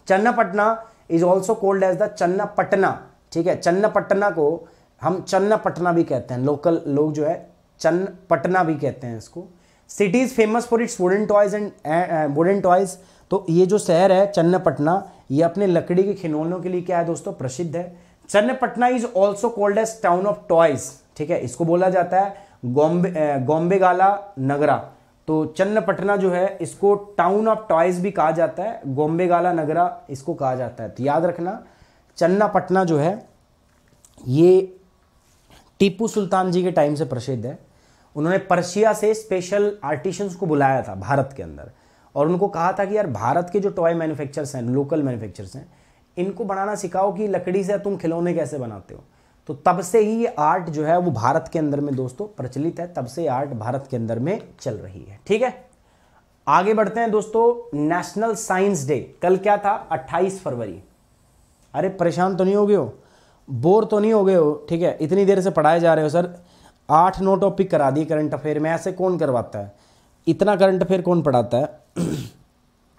Channapatna is also called as the Channapatna ठीक है चन्नपटना को हम चन्नपटना भी कहते हैं लोकल लोग जो है चन्नपटना भी कहते हैं इसको city is famous for its wooden toys and wooden toys तो ये जो शहर है चन्नपटना ये अपने लकड़ी के खिलौनों के लिए क्या है दोस्तों प्रसिद्ध है Channapatna is also called as town of toys ठीक है इसको बोला जाता है गॉम्बे गॉम्बेगाला गाला नगरा तो चन्नपटना जो है इसको टाउन ऑफ टॉयज भी कहा जाता है गॉम्बे गाला नगरा इसको कहा जाता है तो याद रखना चन्नापटना जो है ये टीपू सुल्तान जी के टाइम से प्रसिद्ध है उन्होंने पर्शिया से स्पेशल आर्टिशंस को बुलाया था भारत के अंदर और उनको कहा था कि यार भारत के जो टॉय मैन्युफैक्चरर्स हैं लोकल मैन्युफैक्चरर्स हैं इनको बनाना सिखाओ कि लकड़ी से तुम खिलौने कैसे बनाते हो तो तब से ही ये आर्ट जो है वो भारत के अंदर में दोस्तों प्रचलित है तब से आर्ट भारत के अंदर में चल रही है ठीक है आगे बढ़ते हैं दोस्तों नेशनल साइंस डे कल क्या था 28 फरवरी अरे परेशान तो नहीं हो गए हो बोर तो नहीं हो गए हो ठीक है इतनी देर से पढ़ाए जा रहे हो सर आठ नौ टॉपिक करा दिए करंट अफेयर में ऐसे कौन करवाता है इतना करंट अफेयर कौन पढ़ाता है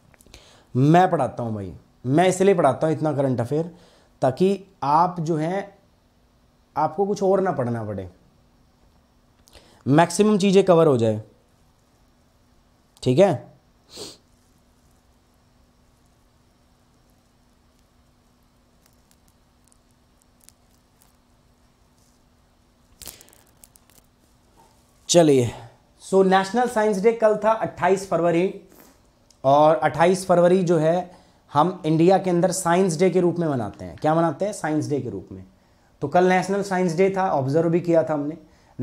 मैं पढ़ाता हूँ भाई मैं इसलिए पढ़ाता हूँ इतना करंट अफेयर ताकि आप जो हैं आपको कुछ और ना पढ़ना पड़े मैक्सिमम चीज़ें कवर हो जाए ठीक है चलिए सो नेशनल साइंस डे कल था 28 फरवरी और 28 फरवरी जो है हम इंडिया के अंदर साइंस डे के रूप में मनाते हैं क्या मनाते हैं साइंस डे के रूप में तो कल नेशनल साइंस डे था ऑब्जर्व भी किया था हमने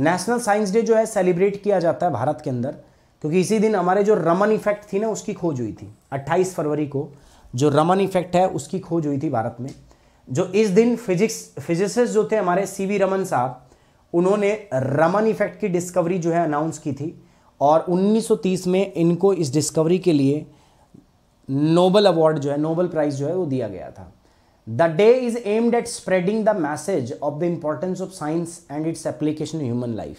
नेशनल साइंस डे जो है सेलिब्रेट किया जाता है भारत के अंदर क्योंकि इसी दिन हमारे जो रमन इफेक्ट थी ना उसकी खोज हुई थी 28 फरवरी को जो रमन इफेक्ट है उसकी खोज हुई थी भारत में जो इस दिन फिजिक्स फिजिसिस्ट जो थे हमारे सी वी रमन साहब उन्होंने रमन इफेक्ट की डिस्कवरी जो है अनाउंस की थी और 1930 में इनको इस डिस्कवरी के लिए नोबल अवार्ड जो है नोबल प्राइज जो है वो दिया गया था the day is aimed at spreading the message of the importance of science and its application human life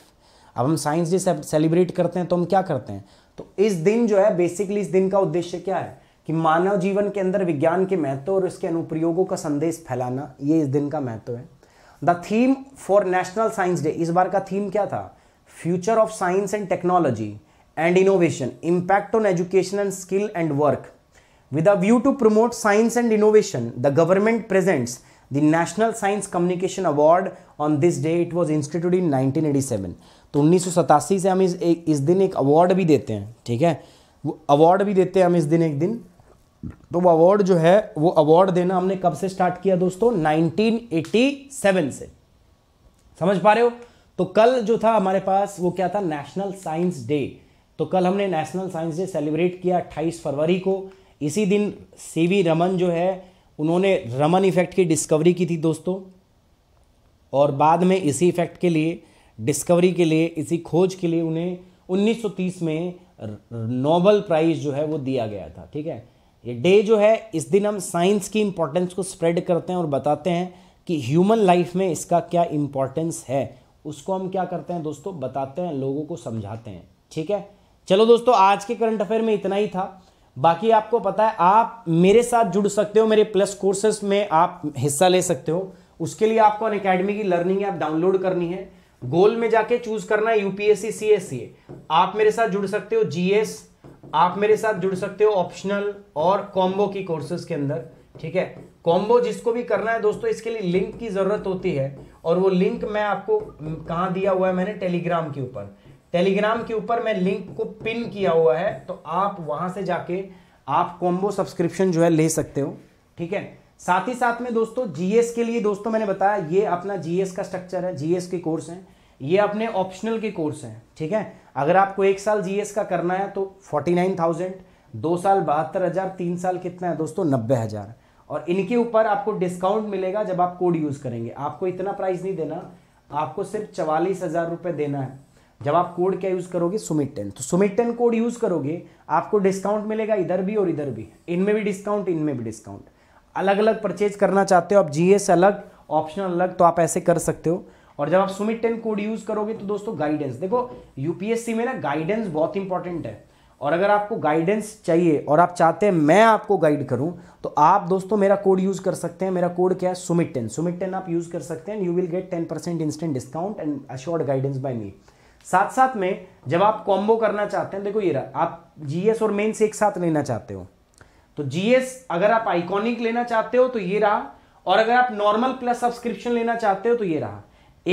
अब हम साइंस डे सेलिब्रेट करते हैं तो हम क्या करते हैं तो इस दिन जो है बेसिकली इस दिन का उद्देश्य क्या है कि मानव जीवन के अंदर विज्ञान के महत्व और इसके अनुप्रयोगों का संदेश फैलाना ये इस दिन का महत्व है the theme for national science day इस बार का थीम क्या था future of science and technology and innovation impact on education and skill and work with a view to promote science and innovation the government presents the national science communication award on this day it was institute in 1987 तो उन्नीस सौ सतासी से हम इस, इस दिन एक अवार्ड भी देते हैं ठीक है वो अवार्ड भी देते हैं हम इस दिन एक दिन तो वो अवार्ड जो है वो अवार्ड देना हमने कब से स्टार्ट किया दोस्तों 1987 से समझ पा रहे हो तो कल जो था हमारे पास वो क्या था नेशनल साइंस डे तो कल हमने नेशनल साइंस डे सेलिब्रेट किया 28 फरवरी को इसी दिन सीवी रमन जो है उन्होंने रमन इफेक्ट की डिस्कवरी की थी दोस्तों और बाद में इसी इफेक्ट के लिए डिस्कवरी के लिए इसी खोज के लिए उन्हें 1930 में नोबल प्राइज़ जो है वो दिया गया था ठीक है ये डे जो है इस दिन हम साइंस की इंपॉर्टेंस को स्प्रेड करते हैं और बताते हैं कि ह्यूमन लाइफ में इसका क्या इंपॉर्टेंस है उसको हम क्या करते हैं दोस्तों बताते हैं लोगों को समझाते हैं ठीक है चलो दोस्तों आज के करंट अफेयर में इतना ही था बाकी आपको पता है आप मेरे साथ जुड़ सकते हो मेरे प्लस कोर्सेस में आप हिस्सा ले सकते हो उसके लिए आपको अन अकेडमी की लर्निंग ऐप डाउनलोड करनी है गोल में जाके चूज करना है यूपीएससी सी e आप मेरे साथ जुड़ सकते हो जीएस आप मेरे साथ जुड़ सकते हो ऑप्शनल और कॉम्बो की कोर्सेज के अंदर ठीक है कॉम्बो जिसको भी करना है दोस्तों इसके लिए लिंक की ज़रूरत होती है और वो लिंक मैं आपको कहाँ दिया हुआ है मैंने टेलीग्राम के ऊपर टेलीग्राम के ऊपर मैं लिंक को पिन किया हुआ है तो आप वहां से जाके आप कॉम्बो सब्सक्रिप्शन जो है ले सकते हो ठीक है साथ ही साथ में दोस्तों जीएस के लिए दोस्तों मैंने बताया ये अपना जीएस का स्ट्रक्चर है जीएस के कोर्स हैं ये अपने ऑप्शनल के कोर्स हैं ठीक है अगर आपको एक साल जीएस का करना है तो फोर्टी नाइन थाउजेंड दो साल बहत्तर हज़ार तीन साल कितना है दोस्तों नब्बे हज़ार और इनके ऊपर आपको डिस्काउंट मिलेगा जब आप कोड यूज़ करेंगे आपको इतना प्राइस नहीं देना आपको सिर्फ चवालीस हज़ार रुपये देना है जब आप कोड क्या यूज़ करोगे सुमिट टेन तो सुमिट टेन कोड यूज़ करोगे आपको डिस्काउंट मिलेगा इधर भी और इधर भी इनमें भी डिस्काउंट इनमें भी डिस्काउंट अलग अलग परचेज करना चाहते हो आप जीएस अलग ऑप्शन अलग तो आप ऐसे कर सकते हो और जब आप सुमित टेन कोड यूज करोगे तो दोस्तों गाइडेंस देखो यूपीएससी में ना गाइडेंस बहुत इंपॉर्टेंट है और अगर आपको गाइडेंस चाहिए और आप चाहते हैं मैं आपको गाइड करूं तो आप दोस्तों मेरा कोड यूज़ कर सकते हैं मेरा कोड क्या है सुमित टेन सुमित टेन आप यूज़ कर सकते हैं you will get ten percent instant discount and assured guidance by me साथ साथ में जब आप कॉम्बो करना चाहते हैं देखो ये रहा आप जीएस और मेन्स एक साथ लेना चाहते हो तो जीएस अगर आप आइकॉनिक लेना चाहते हो तो ये रहा और अगर आप नॉर्मल प्लस सब्सक्रिप्शन लेना चाहते हो तो ये रहा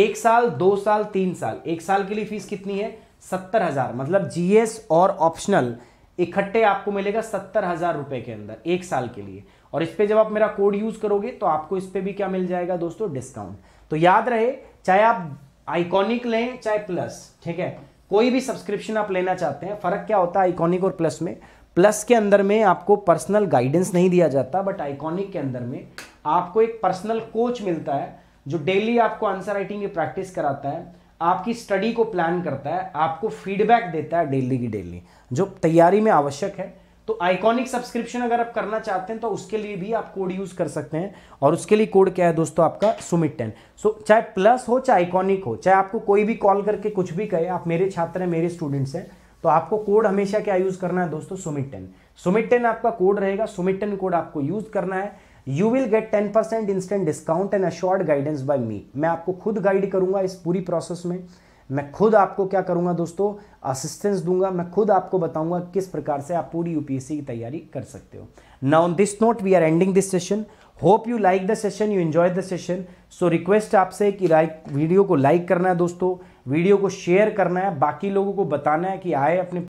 एक साल दो साल तीन साल एक साल के लिए फीस कितनी है सत्तर हज़ार मतलब जीएस और ऑप्शनल इकट्ठे आपको मिलेगा सत्तर हज़ार रुपए के अंदर एक साल के लिए और इस पर जब आप मेरा कोड यूज़ करोगे तो आपको इस पर भी क्या मिल जाएगा दोस्तों डिस्काउंट तो याद रहे चाहे आप आइकॉनिक लें चाहे प्लस ठीक है कोई भी सब्सक्रिप्शन आप लेना चाहते हैं फ़र्क क्या होता है आइकॉनिक और प्लस में प्लस के अंदर में आपको पर्सनल गाइडेंस नहीं दिया जाता बट आइकॉनिक के अंदर में आपको एक पर्सनल कोच मिलता है जो डेली आपको आंसर राइटिंग की प्रैक्टिस कराता है आपकी स्टडी को प्लान करता है आपको फीडबैक देता है डेली की डेली जो तैयारी में आवश्यक है तो आइकॉनिक सब्सक्रिप्शन अगर आप करना चाहते हैं तो उसके लिए भी आप कोड यूज कर सकते हैं और उसके लिए कोड क्या है दोस्तों आपका सुमिट टेन सो चाहे प्लस हो चाहे आइकॉनिक हो चाहे आपको कोई भी कॉल करके कुछ भी कहे आप मेरे छात्र हैं मेरे स्टूडेंट्स हैं तो आपको कोड हमेशा क्या यूज करना है दोस्तों सुमिट टेन सुमिट टेन आपका कोड रहेगा सुमिट टेन कोड आपको यूज करना है you will get ten percent instant discount and assured guidance by me मैं आपको खुद गाइड करूंगा इस पूरी प्रोसेस में मैं खुद आपको क्या करूंगा दोस्तों असिस्टेंस दूंगा मैं खुद आपको बताऊंगा किस प्रकार से आप पूरी यूपीएससी की तैयारी कर सकते हो ना on this note we are ending this session hope you like the session you enjoy the session so request आपसे कि लाइक वीडियो को लाइक करना है दोस्तों वीडियो को शेयर करना है बाकी लोगों को बताना है कि आए अपने